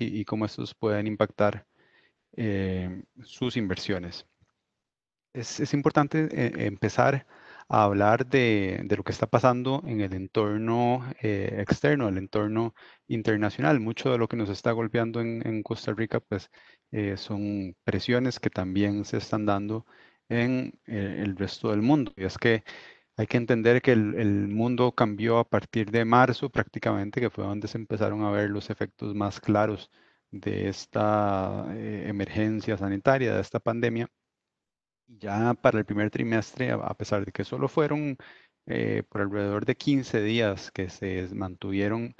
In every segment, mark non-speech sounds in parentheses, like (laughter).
y, cómo estos pueden impactar eh, sus inversiones. Es, es importante eh, empezar a hablar de, de, lo que está pasando en el entorno eh, externo, el entorno internacional. Mucho de lo que nos está golpeando en, Costa Rica, pues son presiones que también se están dando en el resto del mundo. Y es que hay que entender que el, mundo cambió a partir de marzo prácticamente, que fue donde se empezaron a ver los efectos más claros de esta eh, emergencia sanitaria, de esta pandemia. Ya para el primer trimestre, a pesar de que solo fueron eh, por alrededor de 15 días que se mantuvieron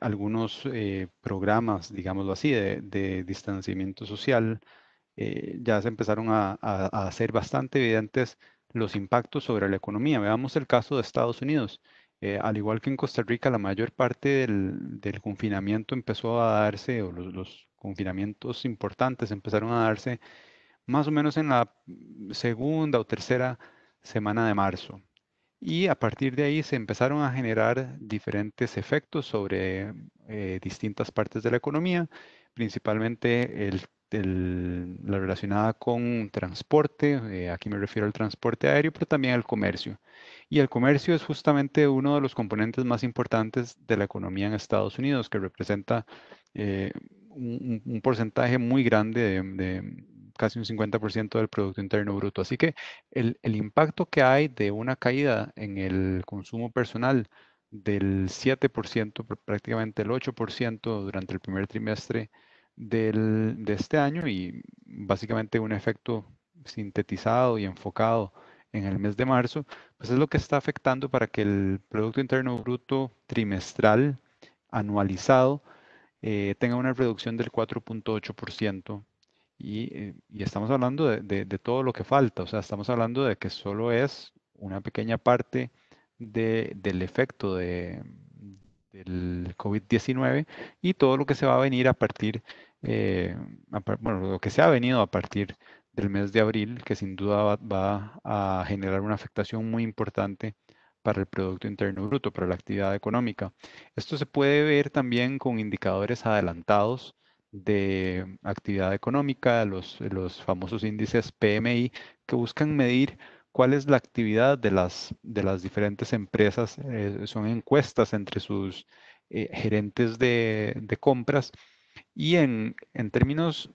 algunos eh, programas, digámoslo así, de, distanciamiento social, ya se empezaron a, a, hacer bastante evidentes los impactos sobre la economía. Veamos el caso de Estados Unidos. Eh, al igual que en Costa Rica, la mayor parte del, confinamiento empezó a darse, o los, confinamientos importantes empezaron a darse más o menos en la segunda o tercera semana de marzo. Y a partir de ahí se empezaron a generar diferentes efectos sobre eh, distintas partes de la economía, principalmente el la relacionada con transporte, eh, aquí me refiero al transporte aéreo, pero también al comercio. Y el comercio es justamente uno de los componentes más importantes de la economía en Estados Unidos, que representa eh, un, porcentaje muy grande de, casi un 50% del Producto Interno Bruto. Así que el, el impacto que hay de una caída en el consumo personal del 7%, prácticamente el 8% durante el primer trimestre del, de este año y básicamente un efecto sintetizado y enfocado en el mes de marzo, pues es lo que está afectando para que el Producto Interno Bruto trimestral anualizado eh, tenga una reducción del 4.8%. Y, eh, y, estamos hablando de, todo lo que falta, o sea, estamos hablando de que solo es una pequeña parte del efecto de, del COVID-19 y todo lo que se va a venir a partir de eh, lo que se ha venido a partir del mes de abril, que sin duda va, a generar una afectación muy importante para el Producto Interno Bruto, para la actividad económica. Esto se puede ver también con indicadores adelantados de actividad económica, los, los famosos índices PMI, que buscan medir cuál es la actividad de las, de las diferentes empresas. Eh, son encuestas entre sus eh, gerentes de compras y en, términos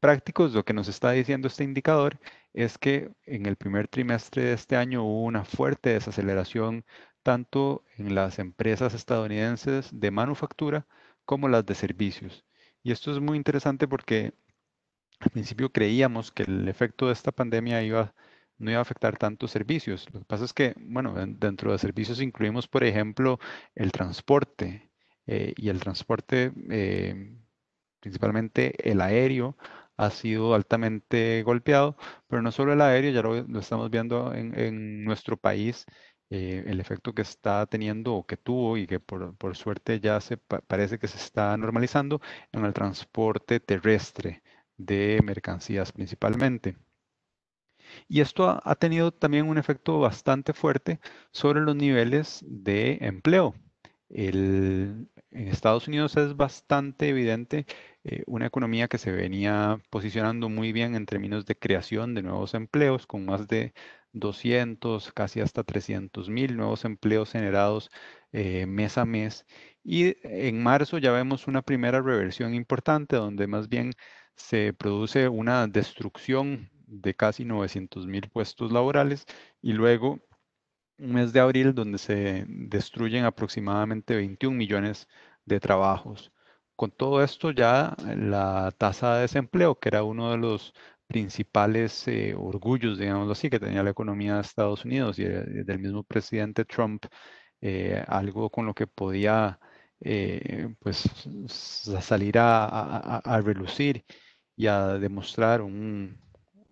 prácticos, lo que nos está diciendo este indicador es que en el primer trimestre de este año hubo una fuerte desaceleración tanto en las empresas estadounidenses de manufactura como las de servicios. Y esto es muy interesante porque al principio creíamos que el efecto de esta pandemia iba, no iba a afectar tanto servicios. Lo que pasa es que, bueno, dentro de servicios incluimos, por ejemplo, el transporte. Eh, y el transporte eh, principalmente el aéreo ha sido altamente golpeado, pero no solo el aéreo, ya lo, estamos viendo en, nuestro país, eh, el efecto que está teniendo o que tuvo y que por, suerte ya se parece que se está normalizando en el transporte terrestre de mercancías principalmente. Y esto ha tenido también un efecto bastante fuerte sobre los niveles de empleo en Estados Unidos es bastante evidente eh, una economía que se venía posicionando muy bien en términos de creación de nuevos empleos, con más de 200, casi hasta 300 mil nuevos empleos generados eh, mes a mes. Y en marzo ya vemos una primera reversión importante, donde más bien se produce una destrucción de casi 900 mil puestos laborales y luego un mes de abril donde se destruyen aproximadamente 21 millones de trabajos. Con todo esto ya eh, la tasa de desempleo, que era uno de los principales eh, orgullos, digámoslo así, que tenía la economía de Estados Unidos y eh, del mismo presidente Trump, algo con lo que podía pues, salir a, relucir y a demostrar un,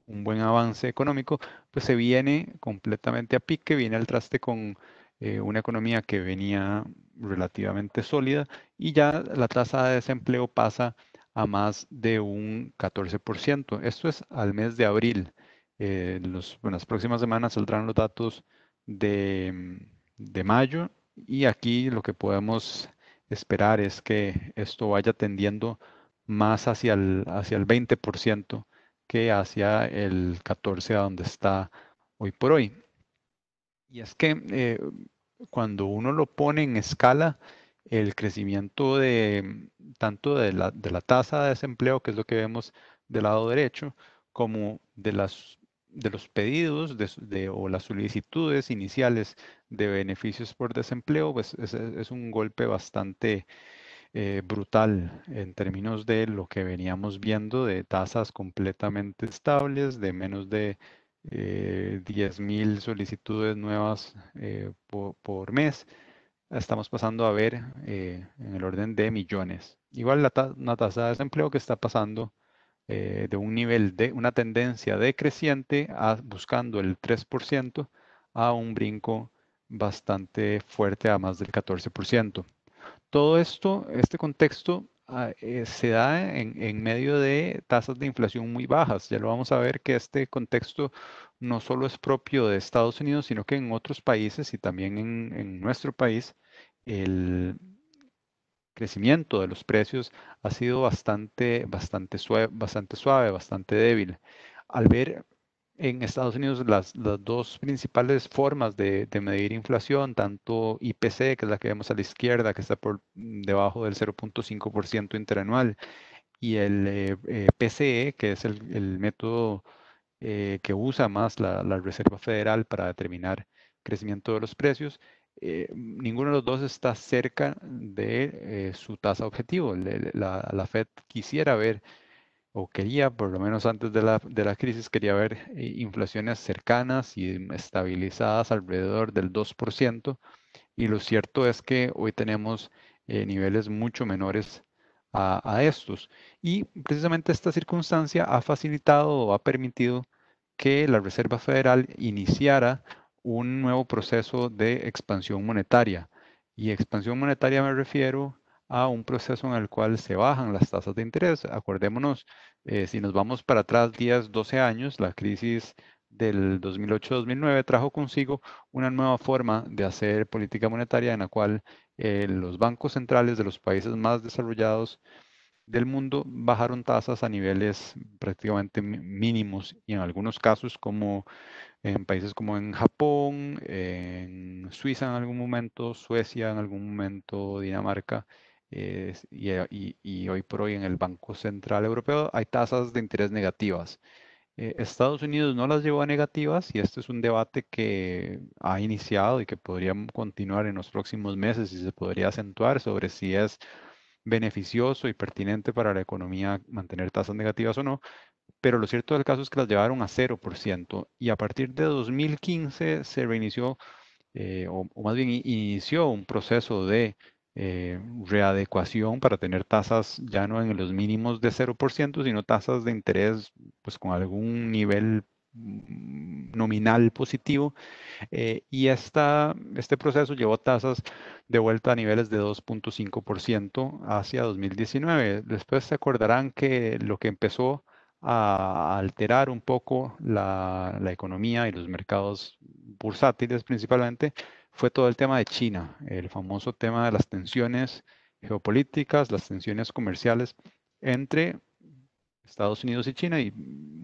un buen avance económico, pues se viene completamente a pique, viene el traste con eh, una economía que venía relativamente sólida y ya la tasa de desempleo pasa a más de un 14%. Esto es al mes de abril. Eh, en las próximas semanas saldrán los datos mm, de, mayo y aquí lo que podemos esperar es que esto vaya tendiendo más hacia hacia el 20% que hacia el 14 a donde está hoy por hoy. Y es que eh, cuando uno lo pone en escala, el crecimiento de tanto de la, tasa de desempleo, que es lo que vemos del lado derecho, como de, las, de los pedidos o las solicitudes iniciales de beneficios por desempleo, pues es, es un golpe bastante eh, brutal en términos de lo que veníamos viendo de tasas completamente estables, de menos de eh, 10.000 solicitudes nuevas eh, por, mes. Estamos pasando a ver eh, en el orden de millones. Igual la una tasa de desempleo que está pasando de un nivel de una tendencia decreciente a, buscando el 3% a un brinco bastante fuerte a más del 14%. Todo esto, este contexto ah, eh, se da en, medio de tasas de inflación muy bajas. Ya lo vamos a ver que este contexto no solo es propio de Estados Unidos, sino que en otros países y también en, nuestro país, el crecimiento de los precios ha sido bastante, bastante, suave, bastante suave, bastante débil. Al ver en Estados Unidos las, las dos principales formas de, de, medir inflación, tanto IPC, que es la que vemos a la izquierda, que está por debajo del 0.5% interanual, y el eh, eh, PCE, que es el, el método eh, que usa más la, la, Reserva Federal para determinar crecimiento de los precios, ninguno de los dos está cerca de su tasa objetivo. la, la Fed quisiera ver o quería, por lo menos antes de la, crisis, quería ver eh, inflaciones cercanas y estabilizadas alrededor del 2%. Y lo cierto es que hoy tenemos eh, niveles mucho menores a, a, estos. Y precisamente esta circunstancia ha facilitado o ha permitido que la Reserva Federal iniciara un nuevo proceso de expansión monetaria. Y expansión monetaria me refiero a un proceso en el cual se bajan las tasas de interés. Acordémonos, eh, si nos vamos para atrás 10, 12 años, la crisis del 2008-2009 trajo consigo una nueva forma de hacer política monetaria en la cual eh, los bancos centrales de los países más desarrollados del mundo bajaron tasas a niveles prácticamente mínimos y en algunos casos como en países como en Japón, en Suiza en algún momento, Suecia en algún momento, Dinamarca, eh, eh, y, hoy por hoy en el Banco Central Europeo hay tasas de interés negativas. Eh, Estados Unidos no las llevó a negativas y este es un debate que ha iniciado y que podría continuar en los próximos meses y se podría acentuar sobre si es beneficioso y pertinente para la economía mantener tasas negativas o no, pero lo cierto del caso es que las llevaron a 0% y a partir de 2015 se reinició o, más bien inició un proceso de eh, readecuación para tener tasas ya no en los mínimos de 0%, sino tasas de interés pues, con algún nivel mm, nominal positivo eh, y esta, este proceso llevó tasas de vuelta a niveles de 2.5% hacia 2019. Después se acordarán que lo que empezó a alterar un poco la, la economía y los mercados bursátiles principalmente fue todo el tema de China, el famoso tema de las tensiones geopolíticas, las tensiones comerciales entre Estados Unidos y China, y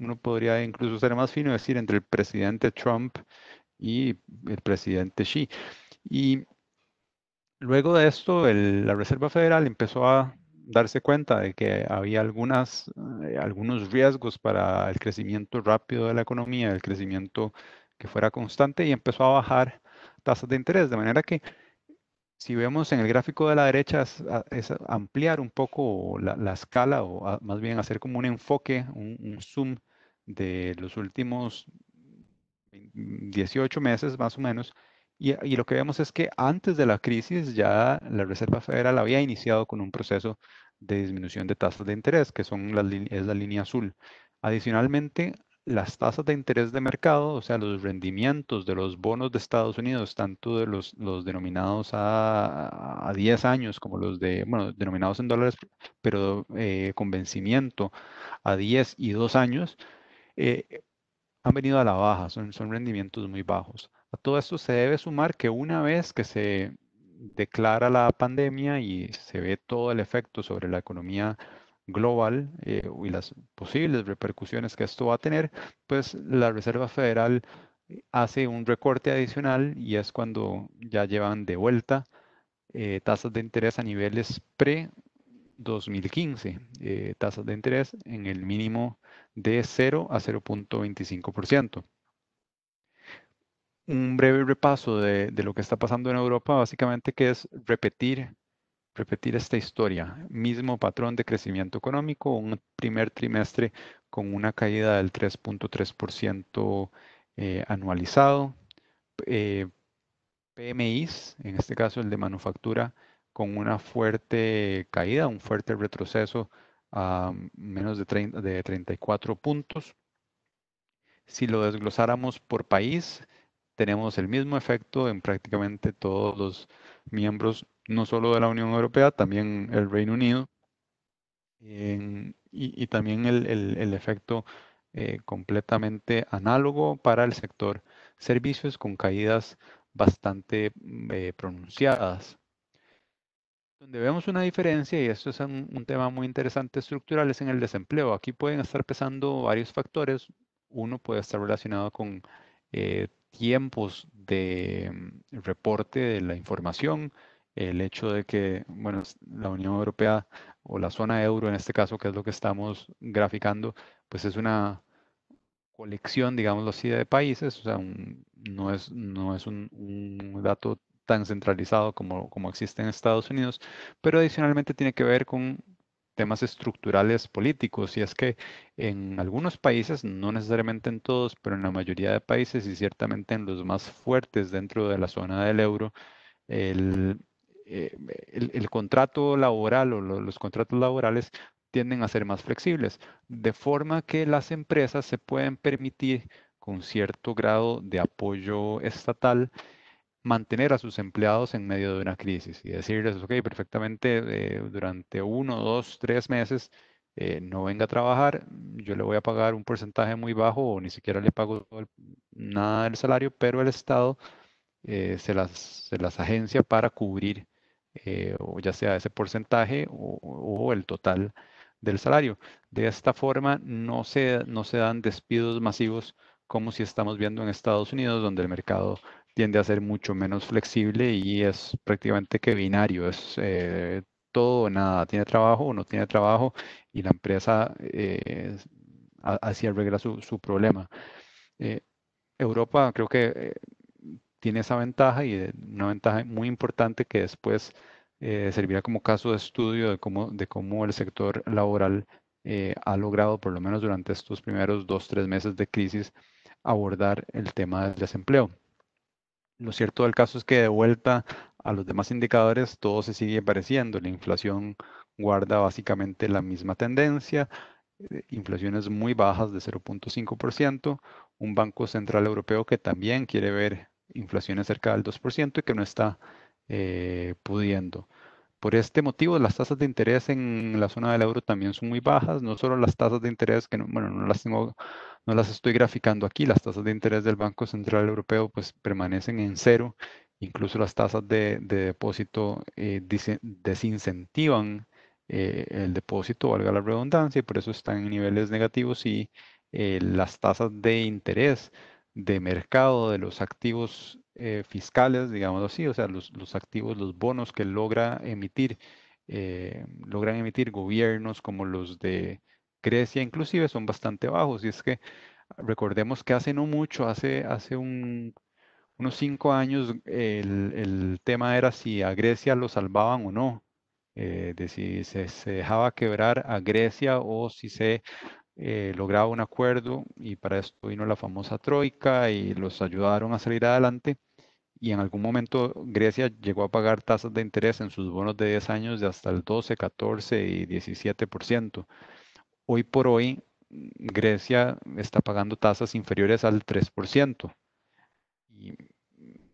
uno podría incluso ser más fino, decir, entre el presidente Trump y el presidente Xi. Y luego de esto, la Reserva Federal empezó a darse cuenta de que había eh, algunos riesgos para el crecimiento rápido de la economía, el crecimiento que fuera constante, y empezó a bajar tasas de interés. De manera que si vemos en el gráfico de la derecha es, ampliar un poco la, escala o más bien hacer como un enfoque, un, zoom de los últimos 18 meses más o menos. Y, lo que vemos es que antes de la crisis ya la Reserva Federal había iniciado con un proceso de disminución de tasas de interés, que son es la línea azul. Adicionalmente, las tasas de interés de mercado, o sea, los rendimientos de los bonos de Estados Unidos, tanto de los, los denominados a, a 10 años como los de, bueno, denominados en dólares, pero eh, con vencimiento a 10 y 2 años, eh, han venido a la baja, son, son rendimientos muy bajos. A todo esto se debe sumar que una vez que se declara la pandemia y se ve todo el efecto sobre la economía global eh, y las posibles repercusiones que esto va a tener, pues la Reserva Federal eh, hace un recorte adicional y es cuando ya llevan de vuelta eh, tasas de interés a niveles pre 2015, tasas de interés en el mínimo de 0 a 0.25%. Un breve repaso de, de lo que está pasando en Europa, básicamente que es repetir repetir esta historia. Mismo patrón de crecimiento económico, un primer trimestre con una caída del 3.3% eh, anualizado. PMIs, eh, en este caso el de manufactura, con una fuerte caída, un fuerte retroceso a menos de, de 34 puntos. Si lo desglosáramos por país, tenemos el mismo efecto en prácticamente todos los miembros no solo de la Unión Europea, también el Reino Unido, y, también el, efecto eh, completamente análogo para el sector servicios con caídas bastante mm, eh, pronunciadas. Donde vemos una diferencia, y esto es un, tema muy interesante estructural, es en el desempleo. Aquí pueden estar pesando varios factores. Uno puede estar relacionado con eh, tiempos de mm, reporte de la información, el hecho de que, bueno, la Unión Europea o la zona euro en este caso, que es lo que estamos graficando, pues es una colección, digámoslo así, de países, o sea, no es, no es un, dato tan centralizado como, como existe en Estados Unidos, pero adicionalmente tiene que ver con temas estructurales políticos, y es que en algunos países, no necesariamente en todos, pero en la mayoría de países y ciertamente en los más fuertes dentro de la zona del euro, el, eh, el, contrato laboral o los contratos laborales tienden a ser más flexibles, de forma que las empresas se pueden permitir con cierto grado de apoyo estatal mantener a sus empleados en medio de una crisis y decirles, ok, perfectamente, eh, durante uno, dos, tres meses eh, no venga a trabajar, yo le voy a pagar un porcentaje muy bajo o ni siquiera le pago nada del salario, pero el Estado se, las, se las agencia para cubrir eh, o ya sea ese porcentaje o, el total del salario. De esta forma no se, no se dan despidos masivos como si estamos viendo en Estados Unidos, donde el mercado tiende a ser mucho menos flexible y es prácticamente que binario, es eh, todo o nada, tiene trabajo o no tiene trabajo y la empresa eh, así arregla su, su problema. Europa creo que tiene esa ventaja y eh, una ventaja muy importante que después eh, servirá como caso de estudio de cómo, de cómo el sector laboral eh, ha logrado, por lo menos durante estos primeros dos, tres meses de crisis, abordar el tema del desempleo. Lo cierto del caso es que de vuelta a los demás indicadores, todo se sigue pareciendo. La inflación guarda básicamente la misma tendencia, inflaciones muy bajas de 0.5%, un Banco Central Europeo que también quiere ver inflación cerca del 2% y que no está eh, pudiendo. Por este motivo, las tasas de interés en la zona del euro también son muy bajas, no solo las tasas de interés, que no, bueno, no las, no las estoy graficando aquí, las tasas de interés del Banco Central Europeo pues permanecen en cero, incluso las tasas de, depósito eh, desincentivan eh, el depósito, valga la redundancia, y por eso están en niveles negativos y las tasas de interés de mercado de los activos eh, fiscales, digamos así, o sea, los, activos, los bonos que logra emitir, eh, logran emitir gobiernos como los de Grecia, inclusive son bastante bajos. Y es que recordemos que hace no mucho, hace, hace unos cinco años, el, tema era si a Grecia lo salvaban o no. Eh, de si se, se dejaba quebrar a Grecia o si se eh, lograba un acuerdo y para esto vino la famosa Troika y los ayudaron a salir adelante. Y en algún momento Grecia llegó a pagar tasas de interés en sus bonos de 10 años de hasta el 12, 14 y 17%. Hoy por hoy Grecia está pagando tasas inferiores al 3%. Y,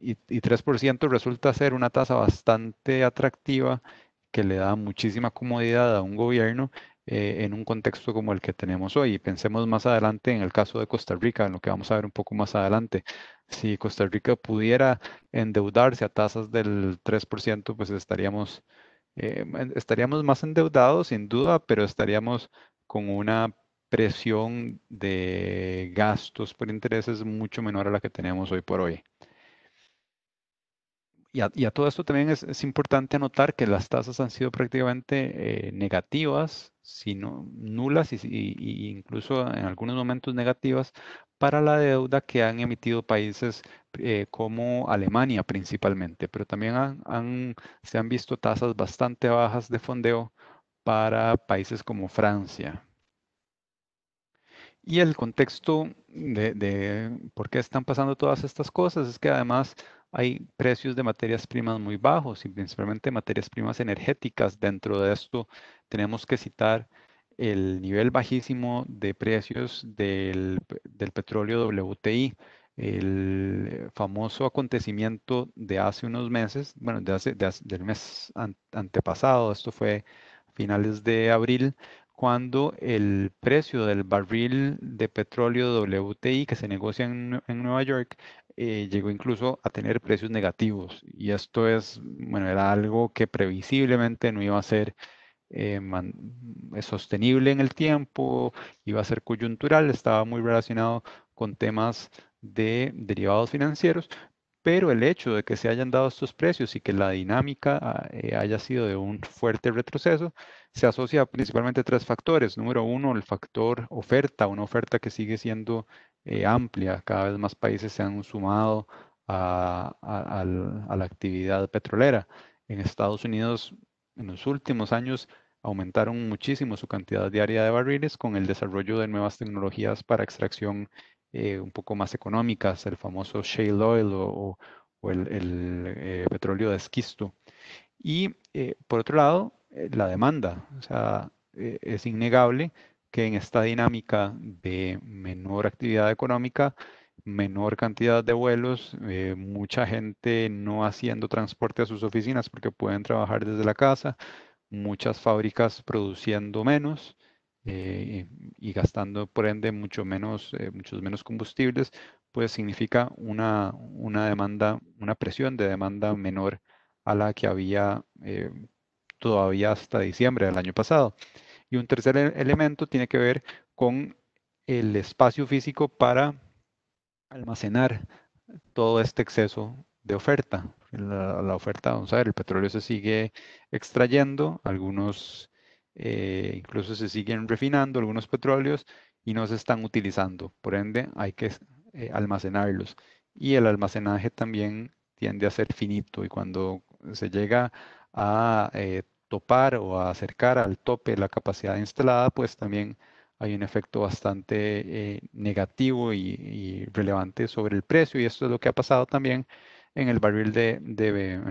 y, y 3% resulta ser una tasa bastante atractiva que le da muchísima comodidad a un gobierno eh, en un contexto como el que tenemos hoy. Y pensemos más adelante en el caso de Costa Rica, en lo que vamos a ver un poco más adelante. Si Costa Rica pudiera endeudarse a tasas del 3%, pues estaríamos, eh, estaríamos más endeudados, sin duda, pero estaríamos con una presión de gastos por intereses mucho menor a la que tenemos hoy por hoy. Y a, todo esto también es, importante anotar que las tasas han sido prácticamente eh, negativas, sino nulas e incluso en algunos momentos negativas para la deuda que han emitido países eh, como Alemania principalmente, pero también han, se han visto tasas bastante bajas de fondeo para países como Francia. Y el contexto de, de por qué están pasando todas estas cosas es que además hay precios de materias primas muy bajos y principalmente materias primas energéticas. Dentro de esto tenemos que citar el nivel bajísimo de precios del, del petróleo WTI, el famoso acontecimiento de hace unos meses, bueno, de hace, del mes antepasado, esto fue a finales de abril, cuando el precio del barril de petróleo WTI que se negocia en, en Nueva York eh, llegó incluso a tener precios negativos. Y esto es, bueno, era algo que previsiblemente no iba a ser eh, sostenible en el tiempo, iba a ser coyuntural, estaba muy relacionado con temas de derivados financieros, pero el hecho de que se hayan dado estos precios y que la dinámica ah, eh, haya sido de un fuerte retroceso se asocia principalmente a tres factores. Número uno, el factor oferta, una oferta que sigue siendo eh, amplia, cada vez más países se han sumado a, la actividad petrolera. En Estados Unidos, en los últimos años, aumentaron muchísimo su cantidad diaria de barriles con el desarrollo de nuevas tecnologías para extracción eh, un poco más económicas, el famoso shale oil o, el, eh, petróleo de esquisto. Y por otro lado, la demanda. O sea, es innegable que en esta dinámica de menor actividad económica, menor cantidad de vuelos, eh, mucha gente no haciendo transporte a sus oficinas porque pueden trabajar desde la casa, muchas fábricas produciendo menos eh, y gastando por ende mucho menos, eh, muchos menos combustibles, pues significa una, una, demanda, una presión de demanda menor a la que había todavía hasta diciembre del año pasado. Y un tercer e-, elemento tiene que ver con el espacio físico para almacenar todo este exceso de oferta. La, oferta, vamos a ver, el petróleo se sigue extrayendo, algunos eh, incluso se siguen refinando, algunos petróleos, y no se están utilizando. Por ende, hay que eh, almacenarlos. Y el almacenaje también tiende a ser finito y cuando se llega a eh, topar o a acercar al tope la capacidad instalada, pues también hay un efecto bastante eh, negativo y, relevante sobre el precio. Y esto es lo que ha pasado también en el barril de,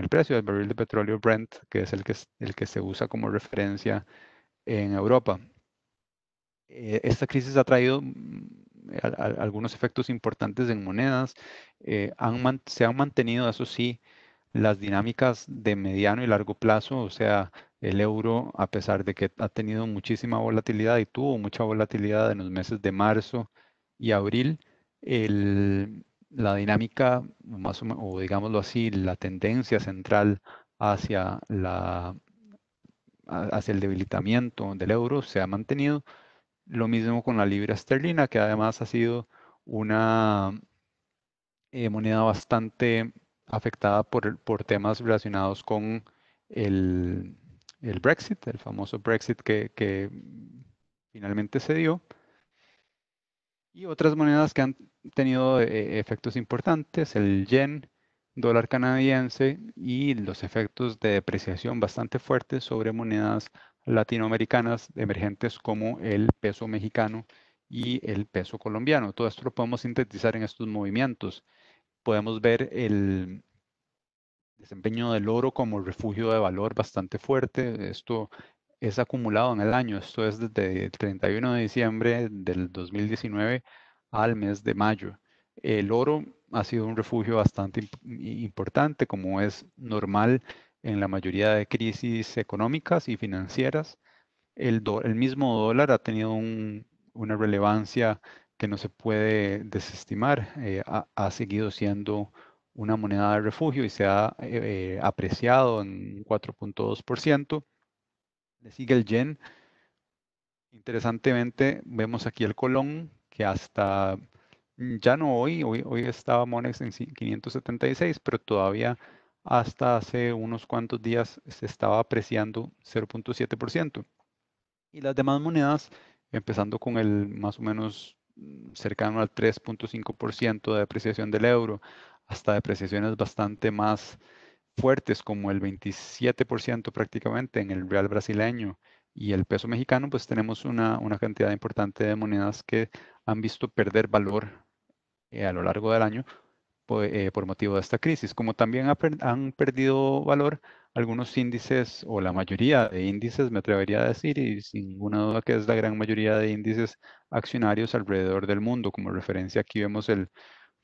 el precio del barril de petróleo Brent, que es el que, el que se usa como referencia en Europa. Eh, esta crisis ha traído mm, algunos efectos importantes en monedas. Eh, se han mantenido, eso sí, las dinámicas de mediano y largo plazo, o sea, el euro, a pesar de que ha tenido muchísima volatilidad y tuvo mucha volatilidad en los meses de marzo y abril, la dinámica, o, digámoslo así, la tendencia central hacia, el debilitamiento del euro se ha mantenido. Lo mismo con la libra esterlina, que además ha sido una eh, moneda bastante afectada por temas relacionados con el, el Brexit, el famoso Brexit que, finalmente se dio, y otras monedas que han tenido eh, efectos importantes, el yen, dólar canadiense y los efectos de depreciación bastante fuertes sobre monedas latinoamericanas emergentes como el peso mexicano y el peso colombiano. Todo esto lo podemos sintetizar en estos movimientos. Podemos ver el, desempeño del oro como refugio de valor bastante fuerte. Esto es acumulado en el año, esto es desde el 31 de diciembre del 2019 al mes de mayo. El oro ha sido un refugio bastante importante, como es normal en la mayoría de crisis económicas y financieras. El, mismo dólar ha tenido una relevancia que no se puede desestimar. Eh, ha, ha seguido siendo una moneda de refugio y se ha eh, eh, apreciado en 4.2%. Le sigue el yen. Interesantemente, vemos aquí el colón, que hasta mm, ya no hoy, hoy, hoy estaba Monex en 576, pero todavía hasta hace unos cuantos días se estaba apreciando 0.7%. Y las demás monedas, empezando con el más o menos mm, cercano al 3.5% de apreciación del euro, hasta depreciaciones bastante más fuertes, como el 27% prácticamente en el real brasileño y el peso mexicano, pues tenemos una, cantidad importante de monedas que han visto perder valor eh, a lo largo del año eh, por, motivo de esta crisis, como también han perdido valor algunos índices o la mayoría de índices, me atrevería a decir, y sin ninguna duda que es la gran mayoría de índices accionarios alrededor del mundo. Como referencia aquí vemos el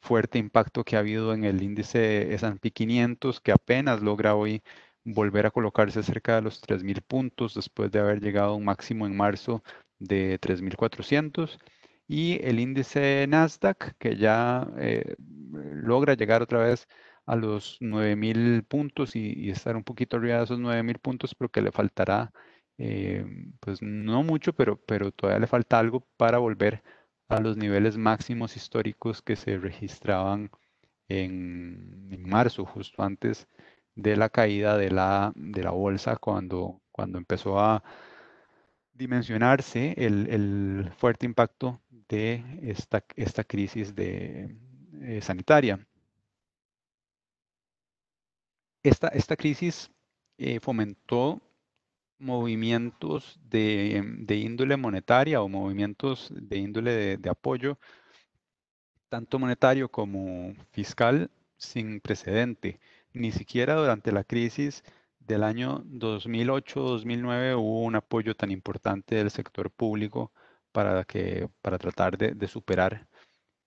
fuerte impacto que ha habido en el índice S&P 500, que apenas logra hoy volver a colocarse cerca de los 3.000 puntos después de haber llegado a un máximo en marzo de 3.400. Y el índice Nasdaq, que ya eh, logra llegar otra vez a los 9.000 puntos y, estar un poquito arriba de esos 9.000 puntos, pero que le faltará, eh, pues no mucho, pero, pero todavía le falta algo para volver a a los niveles máximos históricos que se registraban en, marzo, justo antes de la caída de la, bolsa, cuando, cuando empezó a dimensionarse el, fuerte impacto de esta, esta crisis de, eh, sanitaria. Esta, esta crisis eh, fomentó movimientos mm, de, índole monetaria o movimientos de índole de, apoyo, tanto monetario como fiscal, sin precedente. Ni siquiera durante la crisis del año 2008-2009 hubo un apoyo tan importante del sector público para, que, para tratar de, superar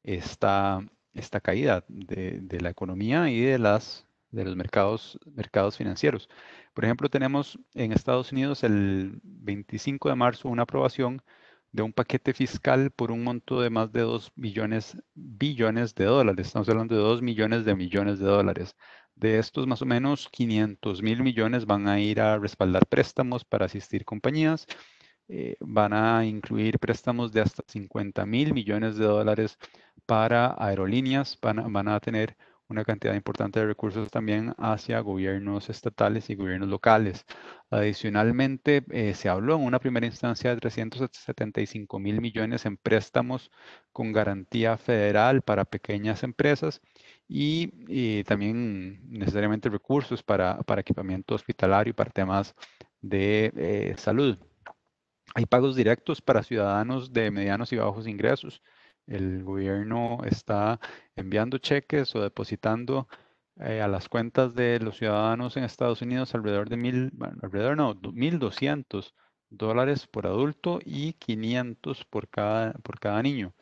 esta, esta caída de, de, la economía y de las de los mercados, mercados financieros. Por ejemplo, tenemos en Estados Unidos el 25 de marzo una aprobación de un paquete fiscal por un monto de más de 2 billones, de dólares. Estamos hablando de 2 millones de millones de dólares. De estos, más o menos 500 mil millones van a ir a respaldar préstamos para asistir compañías. Eh, van a incluir préstamos de hasta 50 mil millones de dólares para aerolíneas. Van, van a tener una cantidad importante de recursos también hacia gobiernos estatales y gobiernos locales. Adicionalmente, eh, se habló en una primera instancia de 375 mil millones en préstamos con garantía federal para pequeñas empresas y, también necesariamente recursos para, para, equipamiento hospitalario y para temas de eh, salud. Hay pagos directos para ciudadanos de medianos y bajos ingresos el gobierno está enviando cheques o depositando eh, a las cuentas de los ciudadanos en Estados Unidos alrededor de mil, alrededor no, doscientos dólares por adulto y 500 por cada, por cada niño.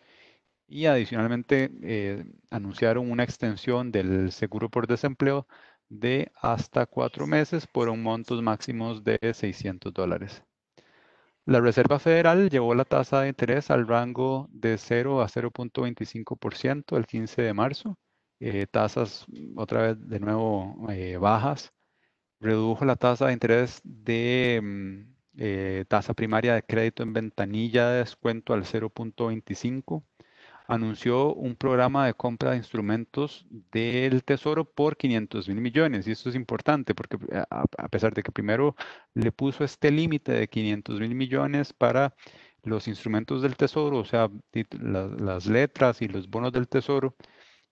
Y adicionalmente eh, anunciaron una extensión del seguro por desempleo de hasta cuatro meses por un monto máximo de 600 dólares. La Reserva Federal llevó la tasa de interés al rango de 0 a 0.25% el 15 de marzo. Eh, tasas mm, otra vez de nuevo eh, bajas. Redujo la tasa de interés de mm, eh, tasa primaria de crédito en ventanilla de descuento al 0.25 anunció un programa de compra de instrumentos del Tesoro por 500 mil millones. Y esto es importante porque eh, a, pesar de que primero le puso este límite de 500 mil millones para los instrumentos del Tesoro, o sea, las, letras y los bonos del Tesoro,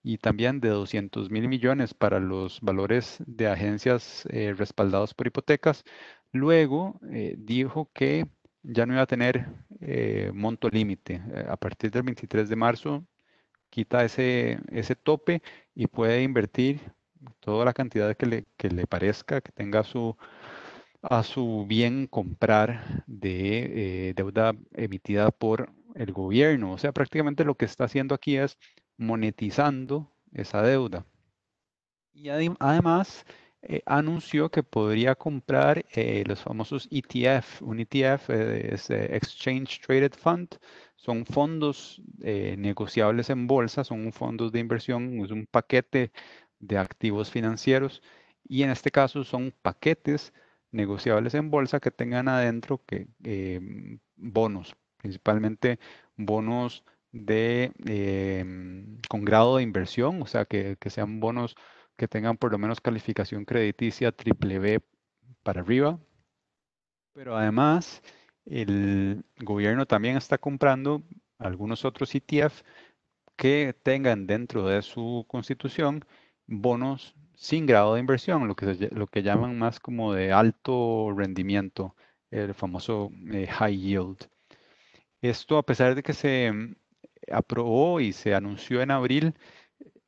y también de 200 mil millones para los valores de agencias eh, respaldados por hipotecas. Luego eh, dijo que ya no iba a tener eh, monto límite. Eh, a partir del 23 de marzo quita ese, ese tope y puede invertir toda la cantidad que le, parezca, que tenga su, a su bien comprar de eh, deuda emitida por el gobierno. O sea, prácticamente lo que está haciendo aquí es monetizando esa deuda. Y además eh, anunció que podría comprar eh, los famosos ETF. Un ETF es eh, Exchange Traded Fund. Son fondos negociables en bolsa, son fondos de inversión, es un paquete de activos financieros y en este caso son paquetes negociables en bolsa que tengan adentro que, em, bonos, principalmente bonos de, em, con grado de inversión, o sea, que, que sean bonos que tengan por lo menos calificación crediticia triple B para arriba. Pero además, el gobierno también está comprando algunos otros ETF que tengan dentro de su constitución bonos sin grado de inversión, lo que, lo que llaman más como de alto rendimiento, el famoso eh, high yield. Esto a pesar de que se mm, aprobó y se anunció en abril,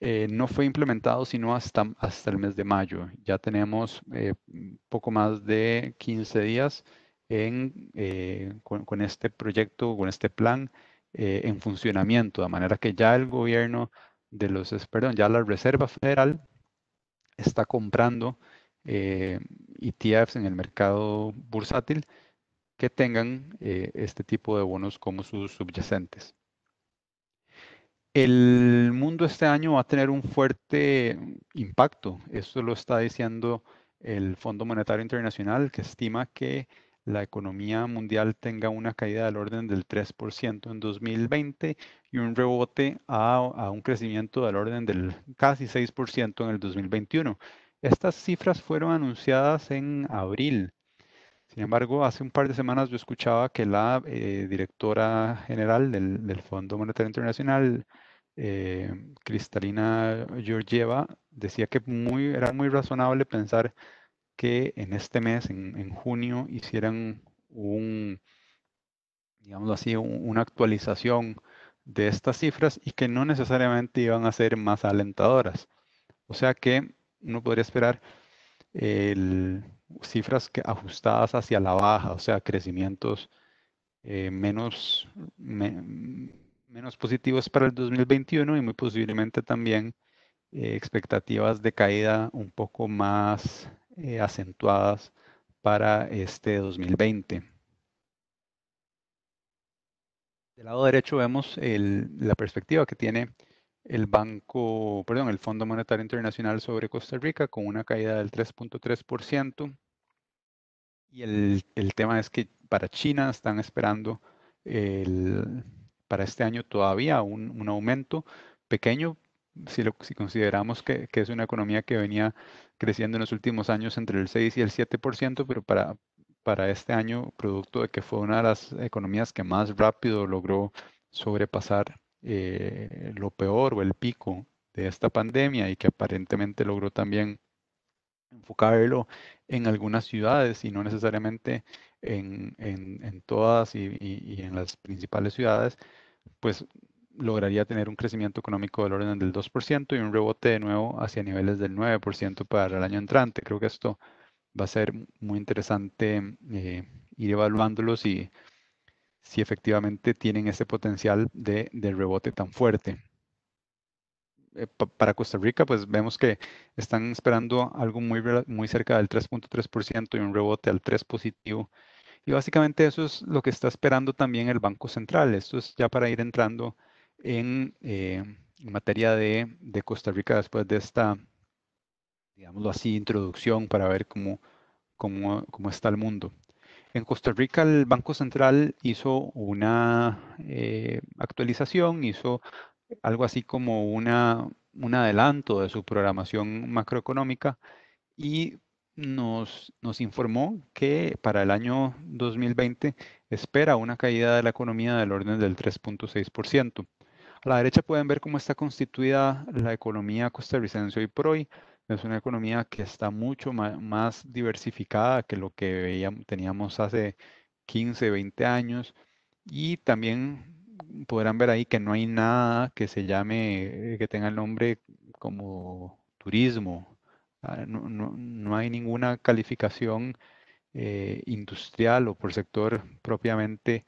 eh, no fue implementado sino hasta, hasta el mes de mayo. Ya tenemos eh, poco más de 15 días en, eh, con, con, este proyecto, con este plan en funcionamiento, de manera que ya el gobierno de los, perdón, ya la Reserva Federal está comprando ETFs e en el mercado bursátil que tengan este tipo de bonos como sus subyacentes. El mundo este año va a tener un fuerte impacto. Esto lo está diciendo el Fondo Monetario Internacional, que estima que la economía mundial tenga una caída del orden del 3% en 2020 y un rebote a, a, un crecimiento del orden del casi 6% en el 2021. Estas cifras fueron anunciadas en abril sin embargo, hace un par de semanas yo escuchaba que la eh, directora general del, FMI, Fondo Monetario Internacional, Cristalina eh, Georgieva, decía que era muy razonable pensar que en este mes, en, junio, hicieran un, digamos así, una actualización de estas cifras y que no necesariamente iban a ser más alentadoras. O sea que uno podría esperar el cifras ajustadas hacia la baja, o sea, crecimientos eh, menos, menos positivos para el 2021 y muy posiblemente también eh, expectativas de caída un poco más eh, acentuadas para este 2020. Del lado derecho vemos la perspectiva que tiene el Banco, perdón, el Fondo Monetario Internacional sobre Costa Rica con una caída del 3.3%. Y el, tema es que para China están esperando el, para este año todavía un, aumento pequeño, si, lo, si consideramos que, es una economía que venía creciendo en los últimos años entre el 6 y el 7%, pero para, para este año, producto de que fue una de las economías que más rápido logró sobrepasar eh, lo peor o el pico de esta pandemia y que aparentemente logró también enfocarlo en algunas ciudades y no necesariamente en, todas y, en las principales ciudades, pues lograría tener un crecimiento económico del orden del 2% y un rebote de nuevo hacia niveles del 9% para el año entrante. Creo que esto va a ser muy interesante eh, ir evaluándolos y si efectivamente tienen ese potencial de, de rebote tan fuerte. Eh, para Costa Rica, pues vemos que están esperando algo muy, muy cerca del 3.3% y un rebote al 3 positivo. Y básicamente eso es lo que está esperando también el Banco Central. Esto es ya para ir entrando en, eh, en materia de, de, Costa Rica después de esta, digámoslo así, introducción para ver cómo, cómo, cómo está el mundo. En Costa Rica el Banco Central hizo una eh, actualización, hizo algo así como una, un adelanto de su programación macroeconómica y nos, nos, informó que para el año 2020 espera una caída de la economía del orden del 3.6%. A la derecha pueden ver cómo está constituida la economía costarricense hoy por hoy. Es una economía que está mucho más diversificada que lo que teníamos hace 15, 20 años. Y también podrán ver ahí que no hay nada que se llame, que tenga el nombre como turismo. Ah, no, hay ninguna calificación eh, industrial o por sector propiamente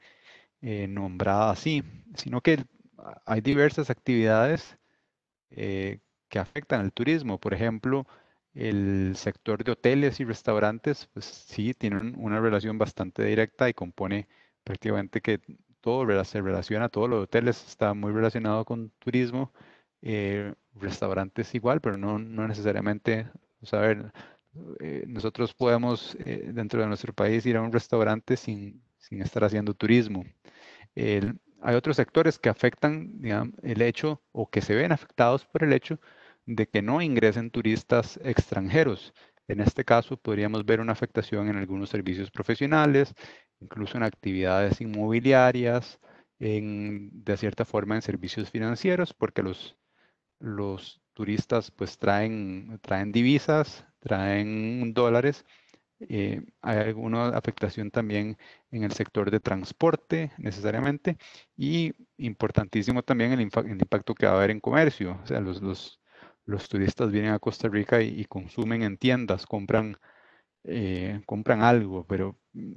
eh, nombrada así, sino que hay diversas actividades eh, que afectan al turismo. Por ejemplo, el sector de hoteles y restaurantes, pues sí, tienen una relación bastante directa y compone prácticamente que todo se relaciona, todos los hoteles está muy relacionado con turismo, eh, restaurantes igual, pero no, necesariamente, o eh, nosotros podemos eh, dentro de nuestro país ir a un restaurante sin, sin estar haciendo turismo. hay otros sectores que afectan digamos, el hecho o que se ven afectados por el hecho de que no ingresen turistas extranjeros. En este caso, podríamos ver una afectación en algunos servicios profesionales, incluso en actividades inmobiliarias, de cierta forma en servicios financieros, porque los, los turistas pues traen, traen divisas, traen dólares. Eh, hay alguna afectación también en el sector de transporte necesariamente y importantísimo también el, impacto que va a haber en comercio. O sea, los, los los turistas vienen a Costa Rica y, consumen en tiendas, compran, eh, compran algo, pero mm,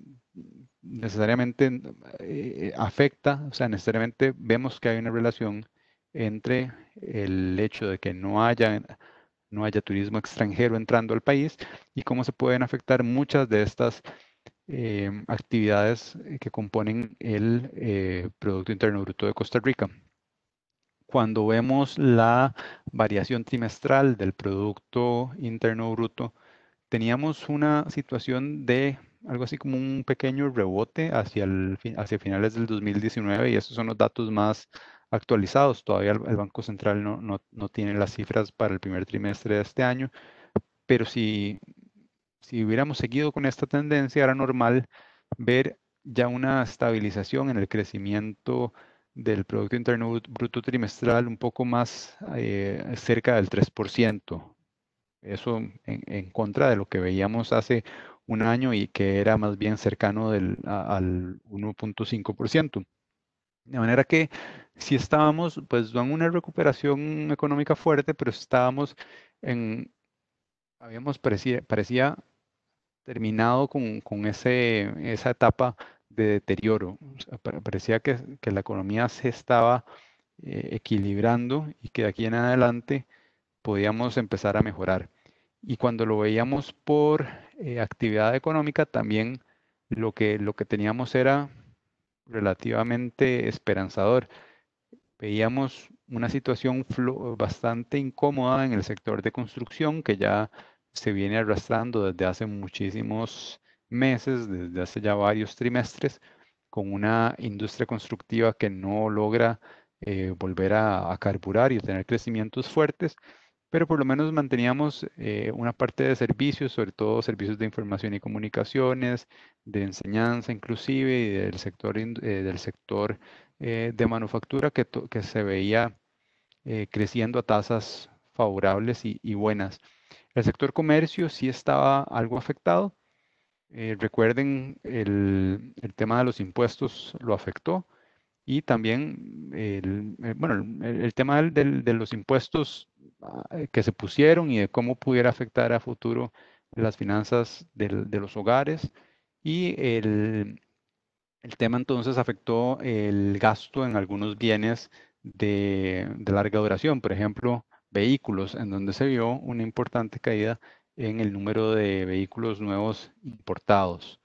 necesariamente mm, eh, afecta, o sea, necesariamente vemos que hay una relación entre el hecho de que no haya, no haya turismo extranjero entrando al país y cómo se pueden afectar muchas de estas eh, actividades que componen el Producto Interno Bruto de Costa Rica cuando vemos la variación trimestral del Producto Interno Bruto, teníamos una situación de algo así como un pequeño rebote hacia, hacia finales del 2019 y esos son los datos más actualizados. Todavía el, el Banco Central no, no, no, tiene las cifras para el primer trimestre de este año, pero si, si hubiéramos seguido con esta tendencia era normal ver ya una estabilización en el crecimiento del Producto Interno Bruto Trimestral un poco más eh, cerca del 3%. Eso en, contra de lo que veíamos hace un año y que era más bien cercano del, al 1.5%. De manera que si estábamos, pues en una recuperación económica fuerte, pero estábamos en, habíamos parecía, terminado con, esa etapa de deterioro. parecía que, la economía se estaba eh, equilibrando y que de aquí en adelante podíamos empezar a mejorar. Y cuando lo veíamos por eh, actividad económica, también lo que, lo que teníamos era relativamente esperanzador. Veíamos una situación bastante incómoda en el sector de construcción que ya se viene arrastrando desde hace muchísimos meses, desde hace ya varios trimestres, con una industria constructiva que no logra eh, volver a, a, carburar y tener crecimientos fuertes, pero por lo menos manteníamos eh, una parte de servicios, sobre todo servicios de información y comunicaciones, de enseñanza inclusive y del sector, eh, del sector de manufactura que, que se veía creciendo a tasas favorables y, y buenas. El sector comercio sí estaba algo afectado, eh, recuerden, el, tema de los impuestos lo afectó y también el, eh, tema de los impuestos ah, eh, que se pusieron y de cómo pudiera afectar a futuro las finanzas de los hogares y el, tema entonces afectó el gasto en algunos bienes de, de larga duración, por ejemplo, vehículos, en donde se vio una importante caída en el número de vehículos nuevos importados.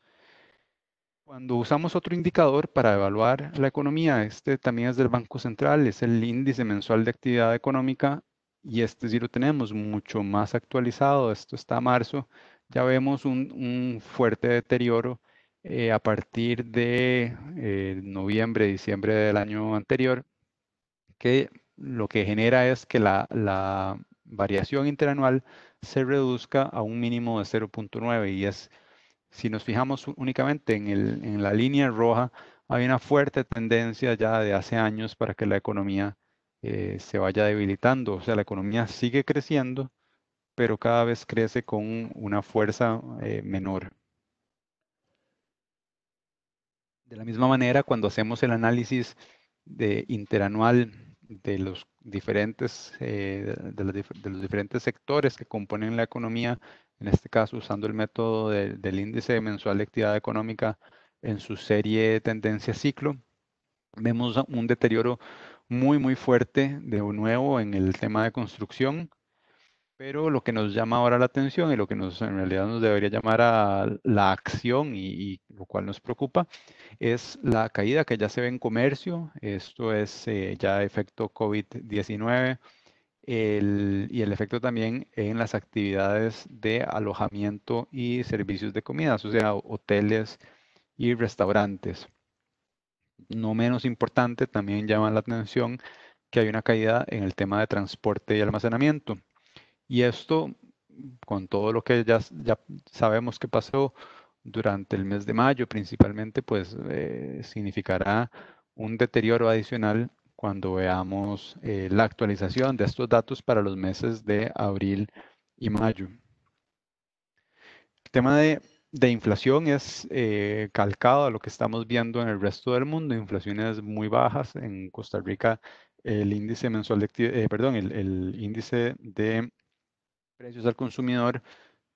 Cuando usamos otro indicador para evaluar la economía, este también es del Banco Central, es el índice mensual de actividad económica y este sí lo tenemos mucho más actualizado, esto está a marzo, ya vemos un, fuerte deterioro eh, a partir de eh, noviembre, diciembre del año anterior, que lo que genera es que la, la variación interanual se reduzca a un mínimo de 0.9 y es, si nos fijamos únicamente en, la línea roja, hay una fuerte tendencia ya de hace años para que la economía eh, se vaya debilitando. O sea, la economía sigue creciendo, pero cada vez crece con una fuerza eh, menor. De la misma manera, cuando hacemos el análisis de interanual de los diferentes, eh, de, los, diferentes sectores que componen la economía, en este caso usando el método del índice mensual de actividad económica en su serie tendencia-ciclo, vemos un deterioro muy, muy fuerte de nuevo en el tema de construcción, pero lo que nos llama ahora la atención y lo que en realidad nos debería llamar a la acción y, lo cual nos preocupa es la caída que ya se ve en comercio. Esto es eh, ya efecto COVID-19 y el efecto también en las actividades de alojamiento y servicios de comida, o sea, hoteles y restaurantes. No menos importante, también llama la atención que hay una caída en el tema de transporte y almacenamiento. Y esto, con todo lo que ya, sabemos que pasó durante el mes de mayo principalmente, pues eh, significará un deterioro adicional cuando veamos eh, la actualización de estos datos para los meses de abril y mayo. El tema de, inflación es eh, calcado a lo que estamos viendo en el resto del mundo, inflaciones muy bajas. En Costa Rica el índice mensual de perdón, el, índice de precios al consumidor